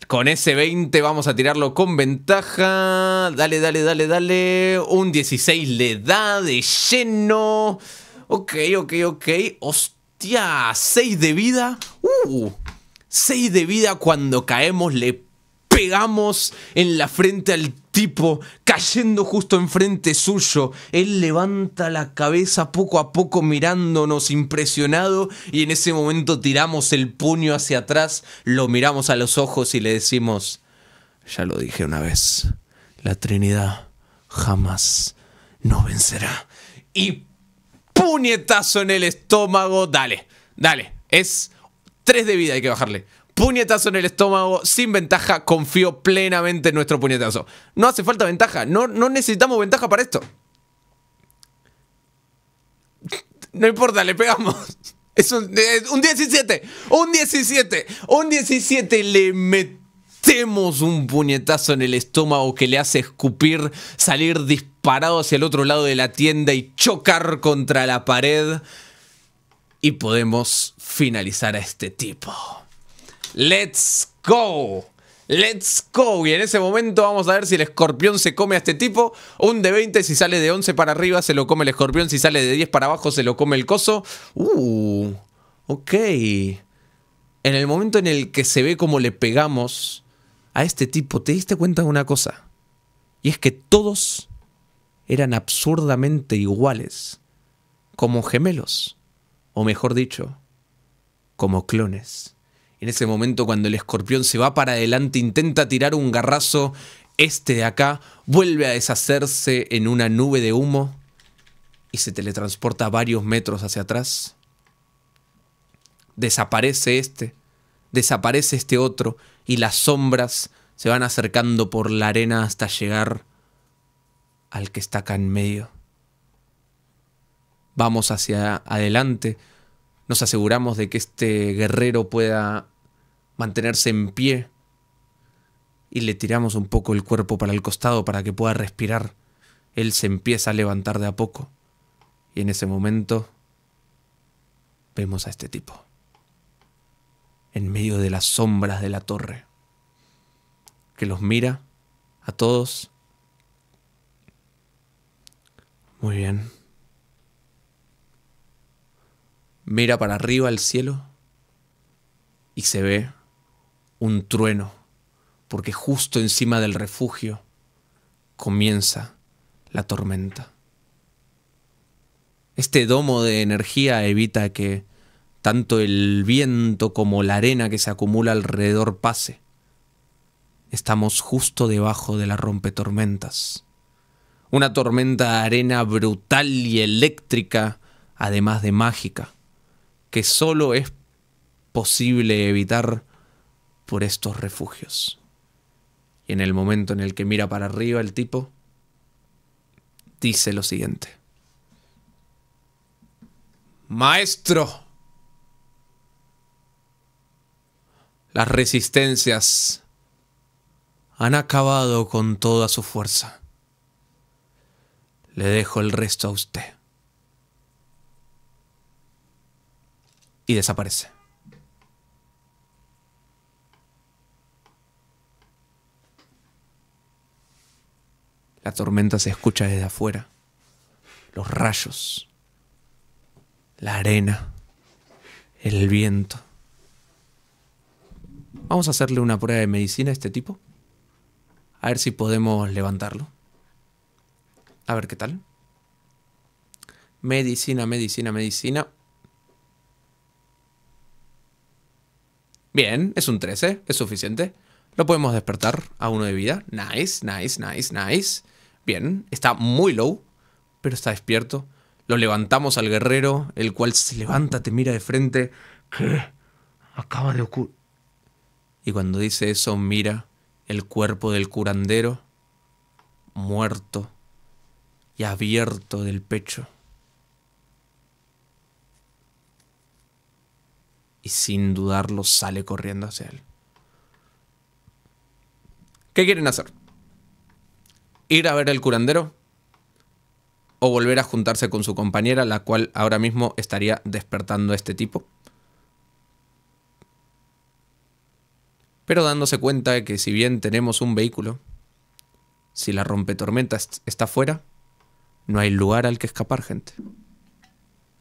con ese 20 vamos a tirarlo con ventaja. Dale, dale, dale, dale. Un 16 le da de lleno. Ok, ok, ok. Hostia, 6 de vida. Uh, 6 de vida cuando caemos, le pegamos en la frente al tipo cayendo justo enfrente suyo. Él levanta la cabeza poco a poco mirándonos impresionado y en ese momento tiramos el puño hacia atrás, lo miramos a los ojos y le decimos, ya lo dije una vez, la Trinidad jamás no vencerá. Y puñetazo en el estómago, dale, dale, es tres de vida hay que bajarle. Puñetazo en el estómago, sin ventaja, confío plenamente en nuestro puñetazo. No hace falta ventaja, no, necesitamos ventaja para esto. No importa, le pegamos. es un 17, un 17, un 17 le metemos un puñetazo en el estómago que le hace escupir, salir disparado hacia el otro lado de la tienda y chocar contra la pared. Y podemos finalizar a este tipo. Let's go. Let's go. Y en ese momento vamos a ver si el escorpión se come a este tipo. Un de 20, si sale de 11 para arriba, se lo come el escorpión. Si sale de 10 para abajo, se lo come el coso. Uh, ok. En el momento en el que se ve como le pegamos a este tipo, te diste cuenta de una cosa. Y es que todos eran absurdamente iguales. Como gemelos. O mejor dicho, como clones. En ese momento cuando el escorpión se va para adelante, intenta tirar un garrazo, este de acá vuelve a deshacerse en una nube de humo y se teletransporta varios metros hacia atrás. Desaparece este, desaparece este otro y las sombras se van acercando por la arena hasta llegar al que está acá en medio. Vamos hacia adelante, nos aseguramos de que este guerrero pueda mantenerse en pie y le tiramos un poco el cuerpo para el costado para que pueda respirar. Él se empieza a levantar de a poco y en ese momento vemos a este tipo en medio de las sombras de la torre que los mira a todos. Muy bien. Mira para arriba al cielo y se ve un trueno, porque justo encima del refugio comienza la tormenta. Este domo de energía evita que tanto el viento como la arena que se acumula alrededor pase. Estamos justo debajo de la rompetormentas. Una tormenta de arena brutal y eléctrica, además de mágica, que solo es posible evitar por estos refugios. Y en el momento en el que mira para arriba el tipo, dice lo siguiente. Maestro, las resistencias han acabado con toda su fuerza. Le dejo el resto a usted. Y desaparece. La tormenta se escucha desde afuera. Los rayos. La arena. El viento. Vamos a hacerle una prueba de medicina a este tipo. A ver si podemos levantarlo. A ver qué tal. Medicina, medicina, medicina. Bien, es un 13, es suficiente. Lo podemos despertar a uno de vida. Nice, nice, nice, nice bien, está muy low, pero está despierto. Lo levantamos al guerrero, el cual se levanta, te mira de frente. ¿Qué? Acaba de ocurrir. Y cuando dice eso, mira el cuerpo del curandero, muerto y abierto del pecho. Y sin dudarlo sale corriendo hacia él. ¿Qué quieren hacer? ir a ver el curandero o volver a juntarse con su compañera, la cual ahora mismo estaría despertando a este tipo. Pero dándose cuenta de que si bien tenemos un vehículo, si la rompetormenta está fuera, no hay lugar al que escapar, gente.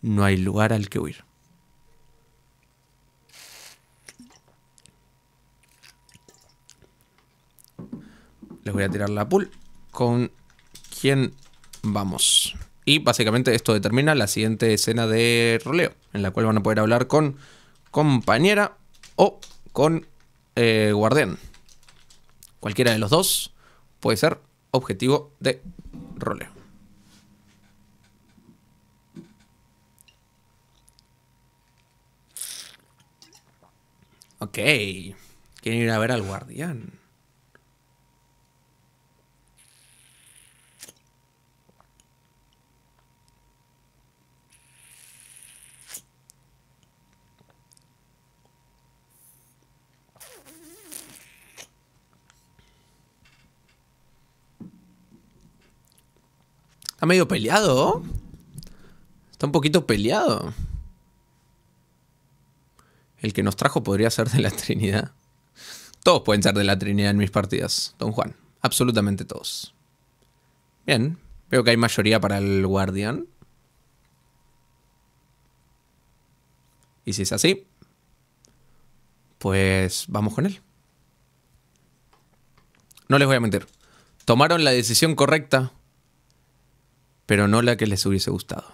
No hay lugar al que huir. Les voy a tirar la pull con quién vamos. Y básicamente esto determina la siguiente escena de roleo, en la cual van a poder hablar con compañera o con eh, guardián. Cualquiera de los dos puede ser objetivo de roleo. Ok. Quieren ir a ver al guardián. medio peleado. Está un poquito peleado. El que nos trajo podría ser de la Trinidad. Todos pueden ser de la Trinidad en mis partidas, don Juan. Absolutamente todos. Bien, veo que hay mayoría para el guardián. Y si es así, pues vamos con él. No les voy a mentir. Tomaron la decisión correcta pero no la que les hubiese gustado.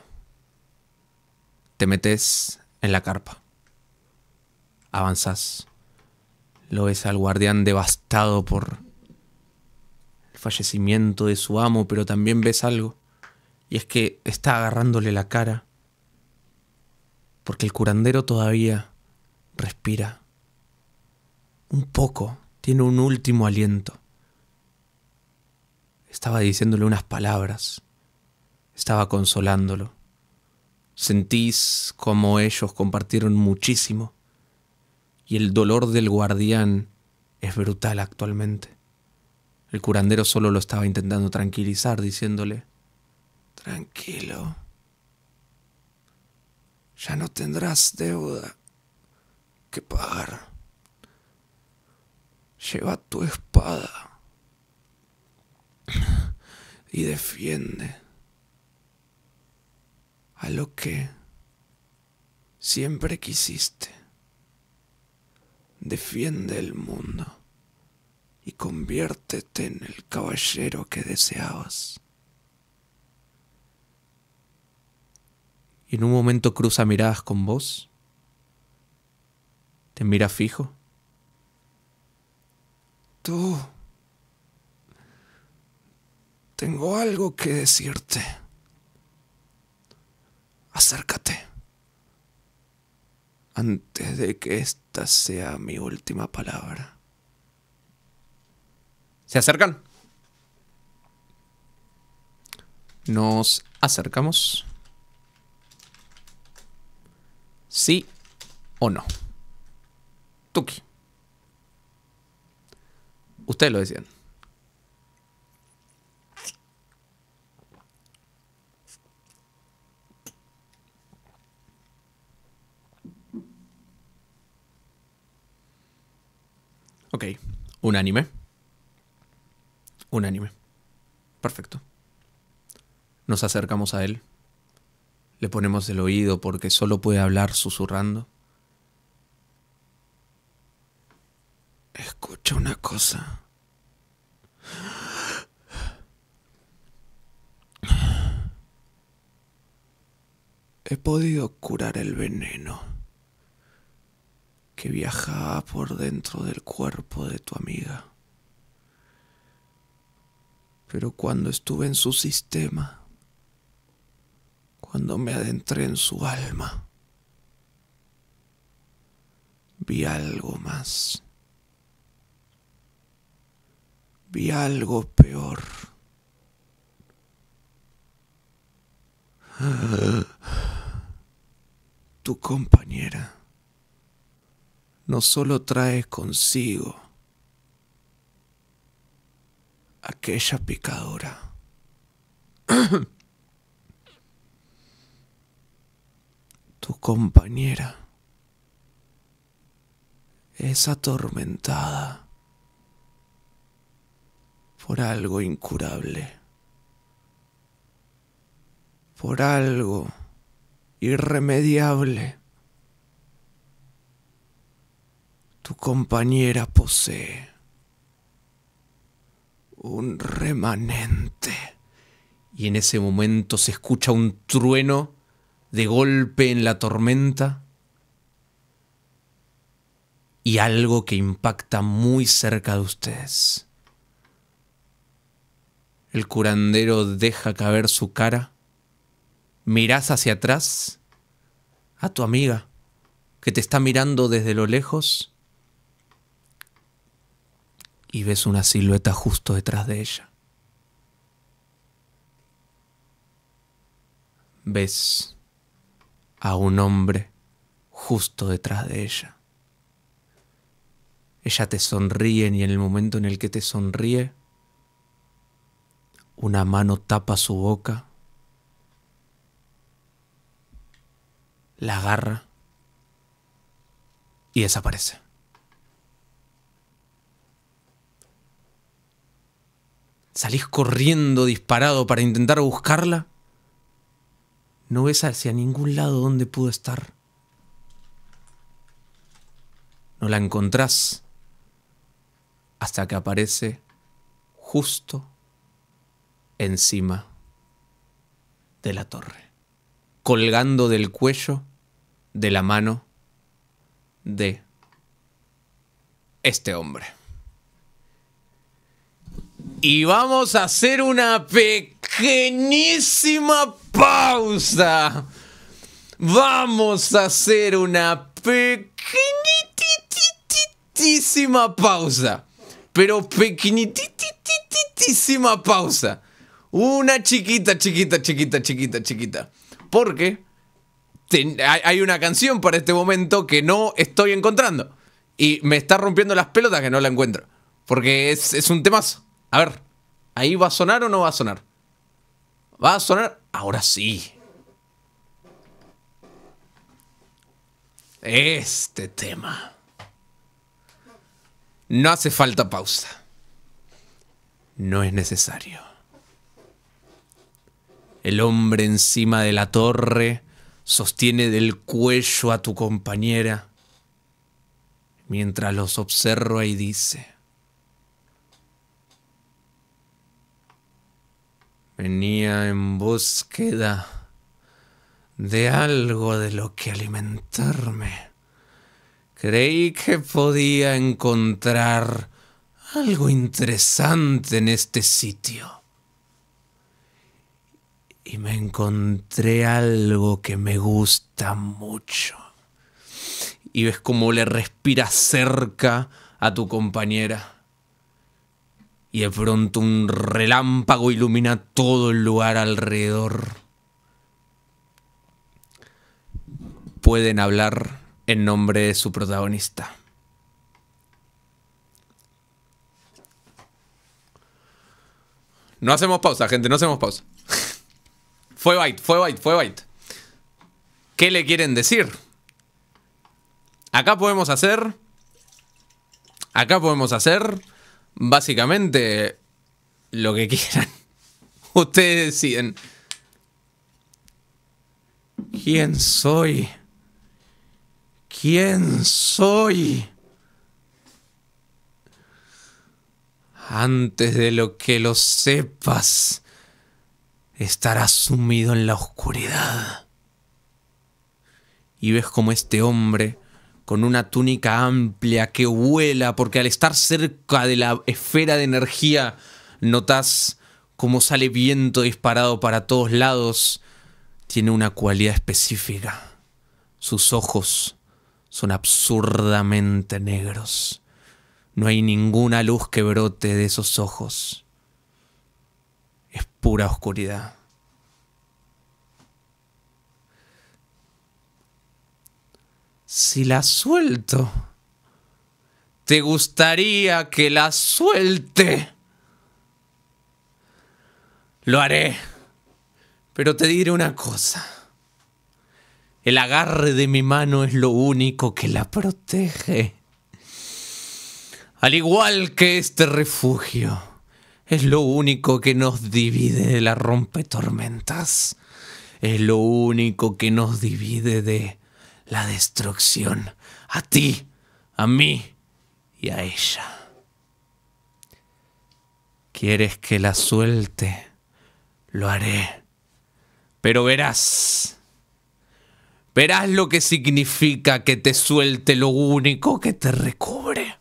Te metes en la carpa. Avanzás. Lo ves al guardián devastado por el fallecimiento de su amo, pero también ves algo. Y es que está agarrándole la cara. Porque el curandero todavía respira. Un poco. Tiene un último aliento. Estaba diciéndole unas palabras estaba consolándolo. Sentís como ellos compartieron muchísimo y el dolor del guardián es brutal actualmente. El curandero solo lo estaba intentando tranquilizar, diciéndole, tranquilo, ya no tendrás deuda que pagar. Lleva tu espada y defiende a lo que siempre quisiste. Defiende el mundo y conviértete en el caballero que deseabas. Y en un momento cruza miradas con vos, te mira fijo. Tú, tengo algo que decirte acércate. Antes de que esta sea mi última palabra. ¿Se acercan? Nos acercamos. ¿Sí o no? Tuki. Ustedes lo decían. Ok, Unánime. Perfecto. Nos acercamos a él. Le ponemos el oído porque solo puede hablar susurrando. Escucha una cosa. He podido curar el veneno que viajaba por dentro del cuerpo de tu amiga. Pero cuando estuve en su sistema, cuando me adentré en su alma, vi algo más. Vi algo peor. Tu compañera no solo trae consigo aquella picadura, tu compañera es atormentada por algo incurable, por algo irremediable tu compañera posee un remanente. Y en ese momento se escucha un trueno de golpe en la tormenta y algo que impacta muy cerca de ustedes. El curandero deja caber su cara, mirás hacia atrás a tu amiga que te está mirando desde lo lejos y ves una silueta justo detrás de ella. Ves a un hombre justo detrás de ella. Ella te sonríe y en el momento en el que te sonríe, una mano tapa su boca, la agarra y desaparece. salís corriendo disparado para intentar buscarla, no ves hacia ningún lado donde pudo estar. No la encontrás hasta que aparece justo encima de la torre, colgando del cuello de la mano de este hombre y vamos a hacer una pequeñísima pausa. Vamos a hacer una pequeñitísima pausa. Pero pequeñitísima pausa. Una chiquita, chiquita, chiquita, chiquita, chiquita. Porque hay una canción para este momento que no estoy encontrando. Y me está rompiendo las pelotas que no la encuentro. Porque es, es un temazo. A ver, ¿ahí va a sonar o no va a sonar? ¿Va a sonar? Ahora sí. Este tema. No hace falta pausa. No es necesario. El hombre encima de la torre sostiene del cuello a tu compañera mientras los observa y dice. Venía en búsqueda de algo de lo que alimentarme. Creí que podía encontrar algo interesante en este sitio. Y me encontré algo que me gusta mucho. Y ves cómo le respira cerca a tu compañera y de pronto un relámpago ilumina todo el lugar alrededor. Pueden hablar en nombre de su protagonista. No hacemos pausa, gente, no hacemos pausa. fue White, fue White, fue White. ¿Qué le quieren decir? Acá podemos hacer... Acá podemos hacer básicamente lo que quieran. Ustedes deciden quién soy. ¿Quién soy? Antes de lo que lo sepas, estarás sumido en la oscuridad. Y ves como este hombre con una túnica amplia que vuela, porque al estar cerca de la esfera de energía, notas cómo sale viento disparado para todos lados. Tiene una cualidad específica. Sus ojos son absurdamente negros. No hay ninguna luz que brote de esos ojos. Es pura oscuridad. si la suelto? ¿Te gustaría que la suelte? Lo haré. Pero te diré una cosa. El agarre de mi mano es lo único que la protege. Al igual que este refugio, es lo único que nos divide de la rompetormentas. Es lo único que nos divide de la destrucción a ti, a mí y a ella. ¿Quieres que la suelte? Lo haré. Pero verás, verás lo que significa que te suelte lo único que te recubre.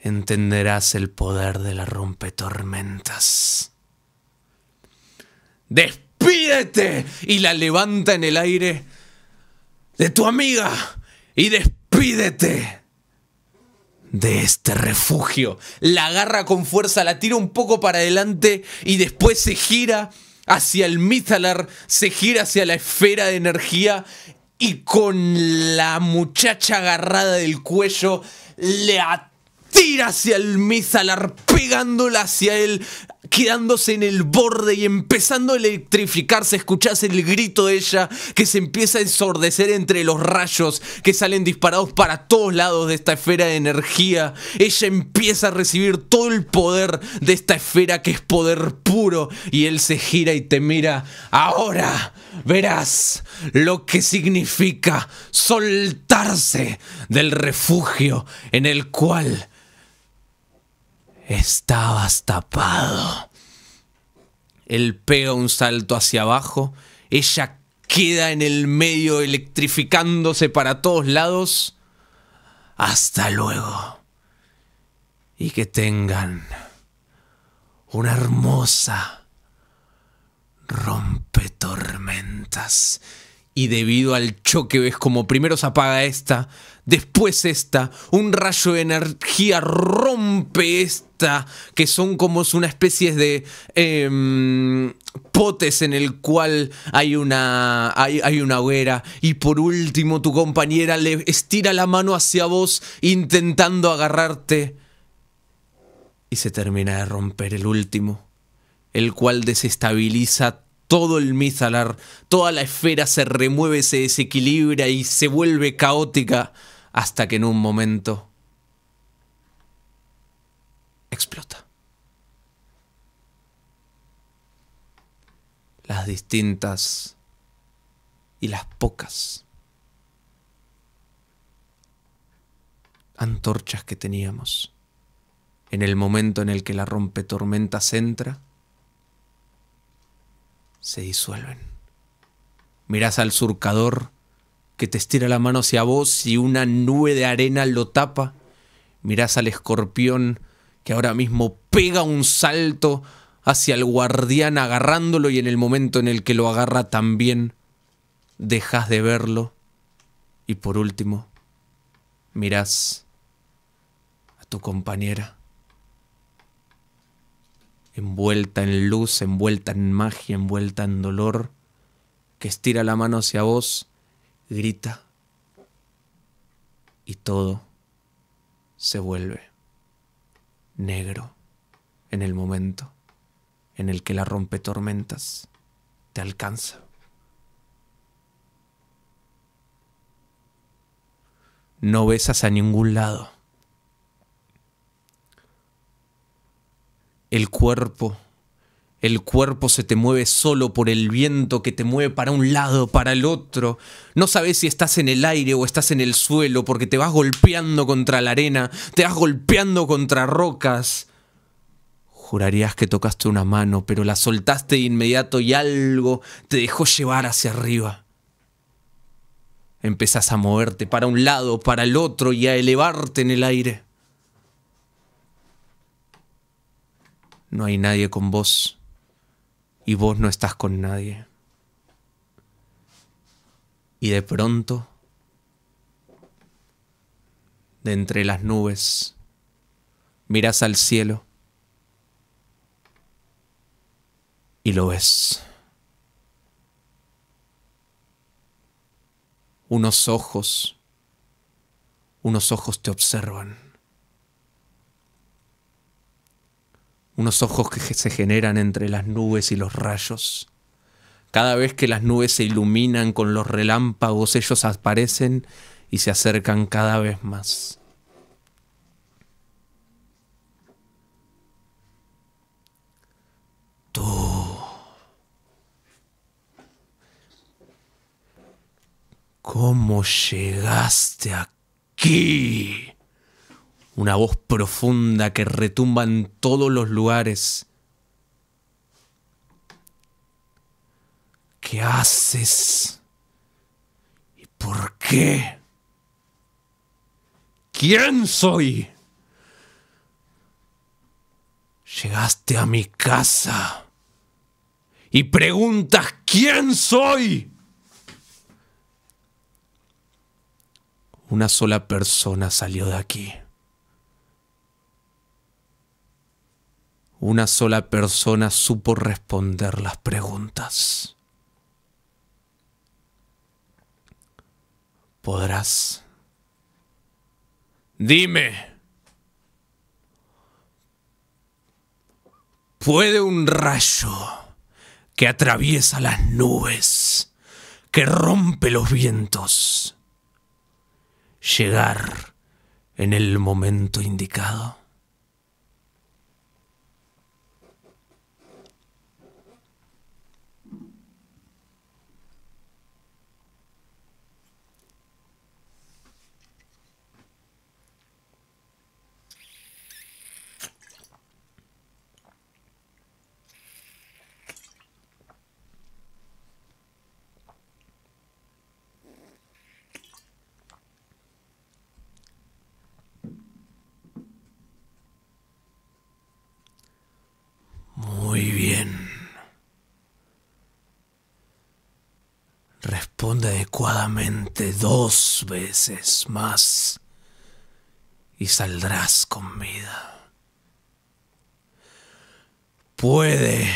Entenderás el poder de la rompetormentas. Después y la levanta en el aire de tu amiga y despídete de este refugio. La agarra con fuerza, la tira un poco para adelante y después se gira hacia el Mithalar, se gira hacia la esfera de energía y con la muchacha agarrada del cuello le atira hacia el Mithalar, pegándola hacia él, quedándose en el borde y empezando a electrificarse, escuchás el grito de ella que se empieza a ensordecer entre los rayos que salen disparados para todos lados de esta esfera de energía. Ella empieza a recibir todo el poder de esta esfera que es poder puro y él se gira y te mira. Ahora verás lo que significa soltarse del refugio en el cual Estabas tapado. Él pega un salto hacia abajo. Ella queda en el medio electrificándose para todos lados. Hasta luego. Y que tengan una hermosa rompe tormentas. Y debido al choque ves como primero se apaga esta, después esta, un rayo de energía rompe esta que son como una especie de em, potes en el cual hay una, hay, hay una hoguera. Y por último, tu compañera le estira la mano hacia vos intentando agarrarte. Y se termina de romper el último, el cual desestabiliza todo el Mithalar, toda la esfera se remueve, se desequilibra y se vuelve caótica hasta que en un momento explota. Las distintas y las pocas antorchas que teníamos. En el momento en el que la rompe tormenta entra, se disuelven. Mirás al surcador que te estira la mano hacia vos y una nube de arena lo tapa. Mirás al escorpión que ahora mismo pega un salto hacia el guardián agarrándolo y en el momento en el que lo agarra también dejas de verlo y por último mirás a tu compañera envuelta en luz, envuelta en magia, envuelta en dolor, que estira la mano hacia vos, grita y todo se vuelve negro en el momento en el que la rompe tormentas te alcanza. No besas a ningún lado. El cuerpo el cuerpo se te mueve solo por el viento que te mueve para un lado, para el otro. No sabes si estás en el aire o estás en el suelo porque te vas golpeando contra la arena, te vas golpeando contra rocas. Jurarías que tocaste una mano, pero la soltaste de inmediato y algo te dejó llevar hacia arriba. Empezás a moverte para un lado, para el otro y a elevarte en el aire. No hay nadie con vos y vos no estás con nadie. Y de pronto, de entre las nubes, miras al cielo y lo ves. Unos ojos, unos ojos te observan. unos ojos que se generan entre las nubes y los rayos. Cada vez que las nubes se iluminan con los relámpagos, ellos aparecen y se acercan cada vez más. Tú. ¿Cómo llegaste aquí? una voz profunda que retumba en todos los lugares. ¿Qué haces? ¿Y por qué? ¿Quién soy? Llegaste a mi casa y preguntas quién soy. Una sola persona salió de aquí. una sola persona supo responder las preguntas. ¿Podrás? Dime. ¿Puede un rayo que atraviesa las nubes, que rompe los vientos, llegar en el momento indicado? Muy bien. Responde adecuadamente dos veces más y saldrás con vida. Puede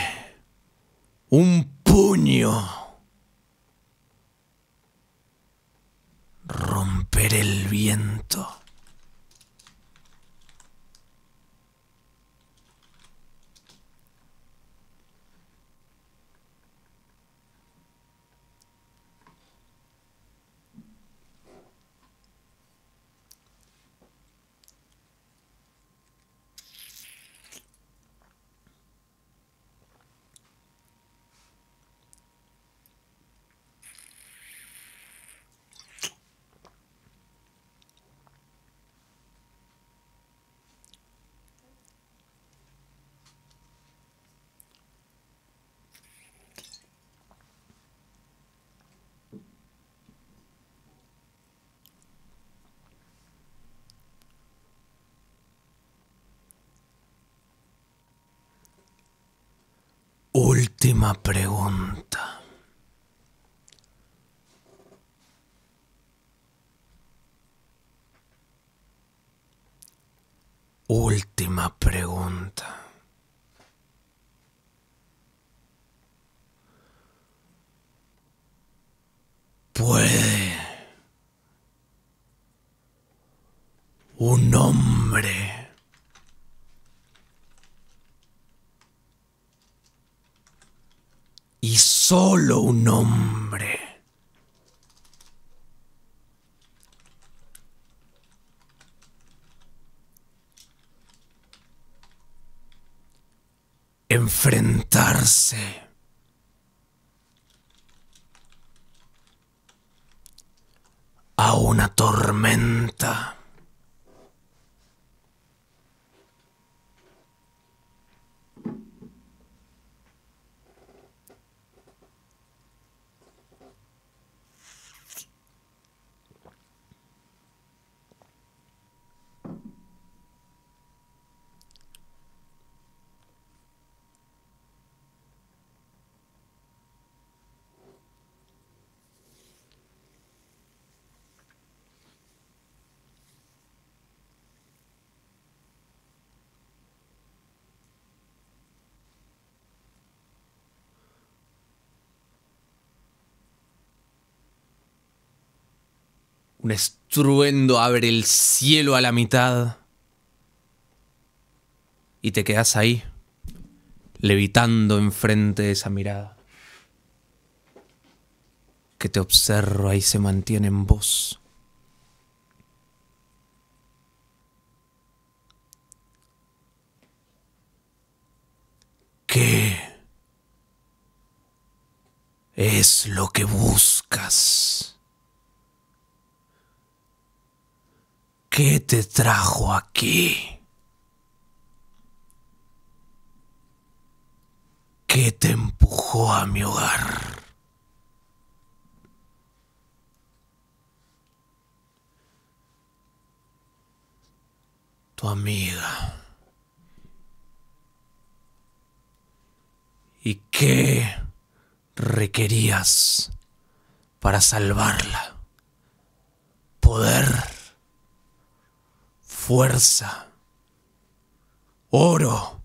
un puño romper el viento. pregunta. Última solo un hombre. Enfrentarse. a una tormenta. Un estruendo abre el cielo a la mitad. Y te quedas ahí, levitando enfrente de esa mirada que te observa y se mantiene en vos. ¿Qué es lo que buscas? qué te trajo aquí? ¿Qué te empujó a mi hogar? Tu amiga. ¿Y qué requerías para salvarla? Poder fuerza, oro.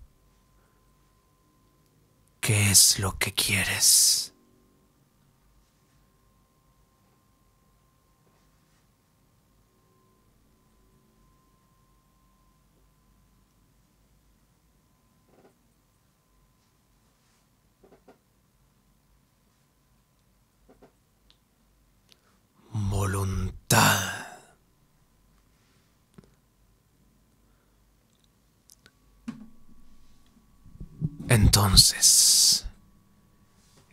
¿Qué es lo que quieres? Voluntad. Entonces,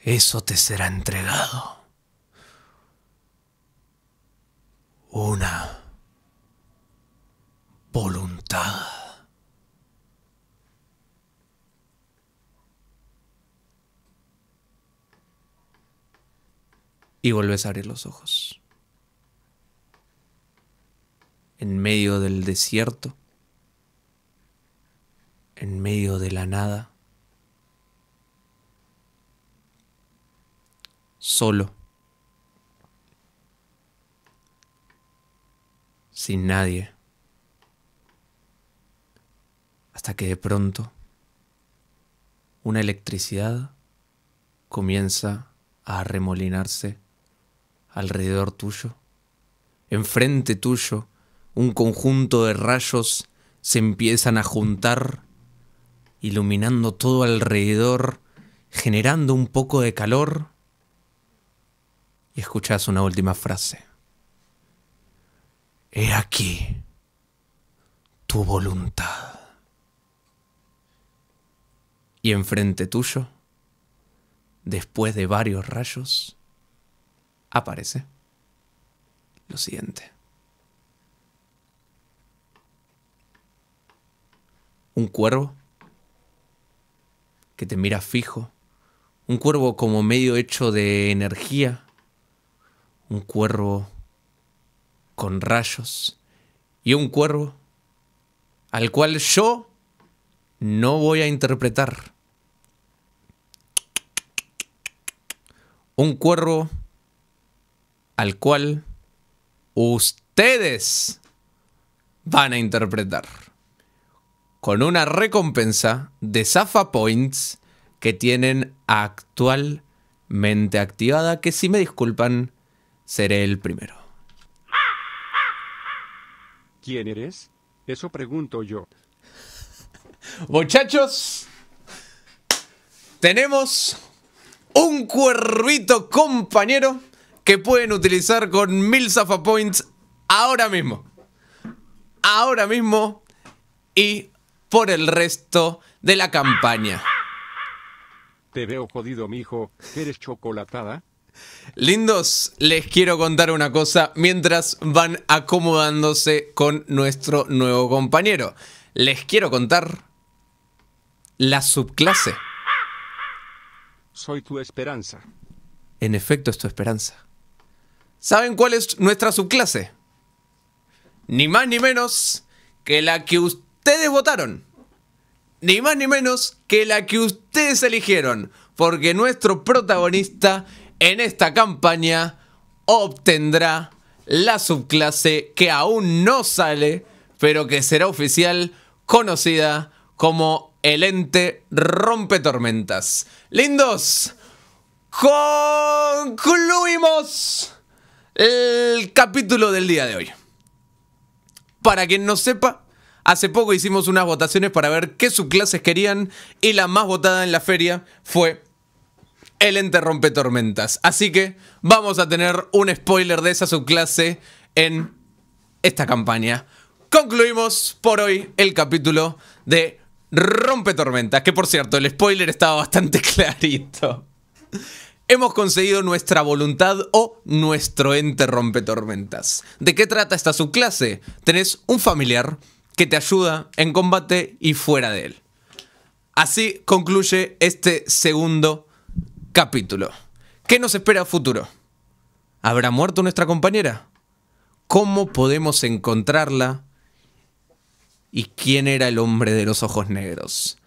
eso te será entregado. Una voluntad. Y vuelves a abrir los ojos. En medio del desierto, en medio de la nada, solo, sin nadie, hasta que de pronto una electricidad comienza a arremolinarse alrededor tuyo, enfrente tuyo, un conjunto de rayos se empiezan a juntar, iluminando todo alrededor, generando un poco de calor y escuchás una última frase. He aquí tu voluntad. Y enfrente tuyo, después de varios rayos, aparece lo siguiente. Un cuervo que te mira fijo, un cuervo como medio hecho de energía un cuervo con rayos y un cuervo al cual yo no voy a interpretar. Un cuervo al cual ustedes van a interpretar. Con una recompensa de Zafa Points que tienen actualmente activada, que si me disculpan, Seré el primero. ¿Quién eres? Eso pregunto yo. Muchachos, tenemos un cuervito compañero que pueden utilizar con mil Zafa Points ahora mismo. Ahora mismo y por el resto de la campaña. Te veo jodido, mijo. ¿Eres chocolatada? Lindos, les quiero contar una cosa mientras van acomodándose con nuestro nuevo compañero. Les quiero contar la subclase. Soy tu esperanza. En efecto, es tu esperanza. ¿Saben cuál es nuestra subclase? Ni más ni menos que la que ustedes votaron. Ni más ni menos que la que ustedes eligieron. Porque nuestro protagonista en esta campaña obtendrá la subclase que aún no sale, pero que será oficial, conocida como el ente rompe tormentas. Lindos, concluimos el capítulo del día de hoy. Para quien no sepa, hace poco hicimos unas votaciones para ver qué subclases querían y la más votada en la feria fue el ente rompe tormentas. Así que vamos a tener un spoiler de esa subclase en esta campaña. Concluimos por hoy el capítulo de Rompe Tormentas, que por cierto, el spoiler estaba bastante clarito. Hemos conseguido nuestra voluntad o nuestro ente rompe tormentas. ¿De qué trata esta subclase? Tenés un familiar que te ayuda en combate y fuera de él. Así concluye este segundo capítulo. ¿Qué nos espera a futuro? ¿Habrá muerto nuestra compañera? ¿Cómo podemos encontrarla? ¿Y quién era el hombre de los ojos negros?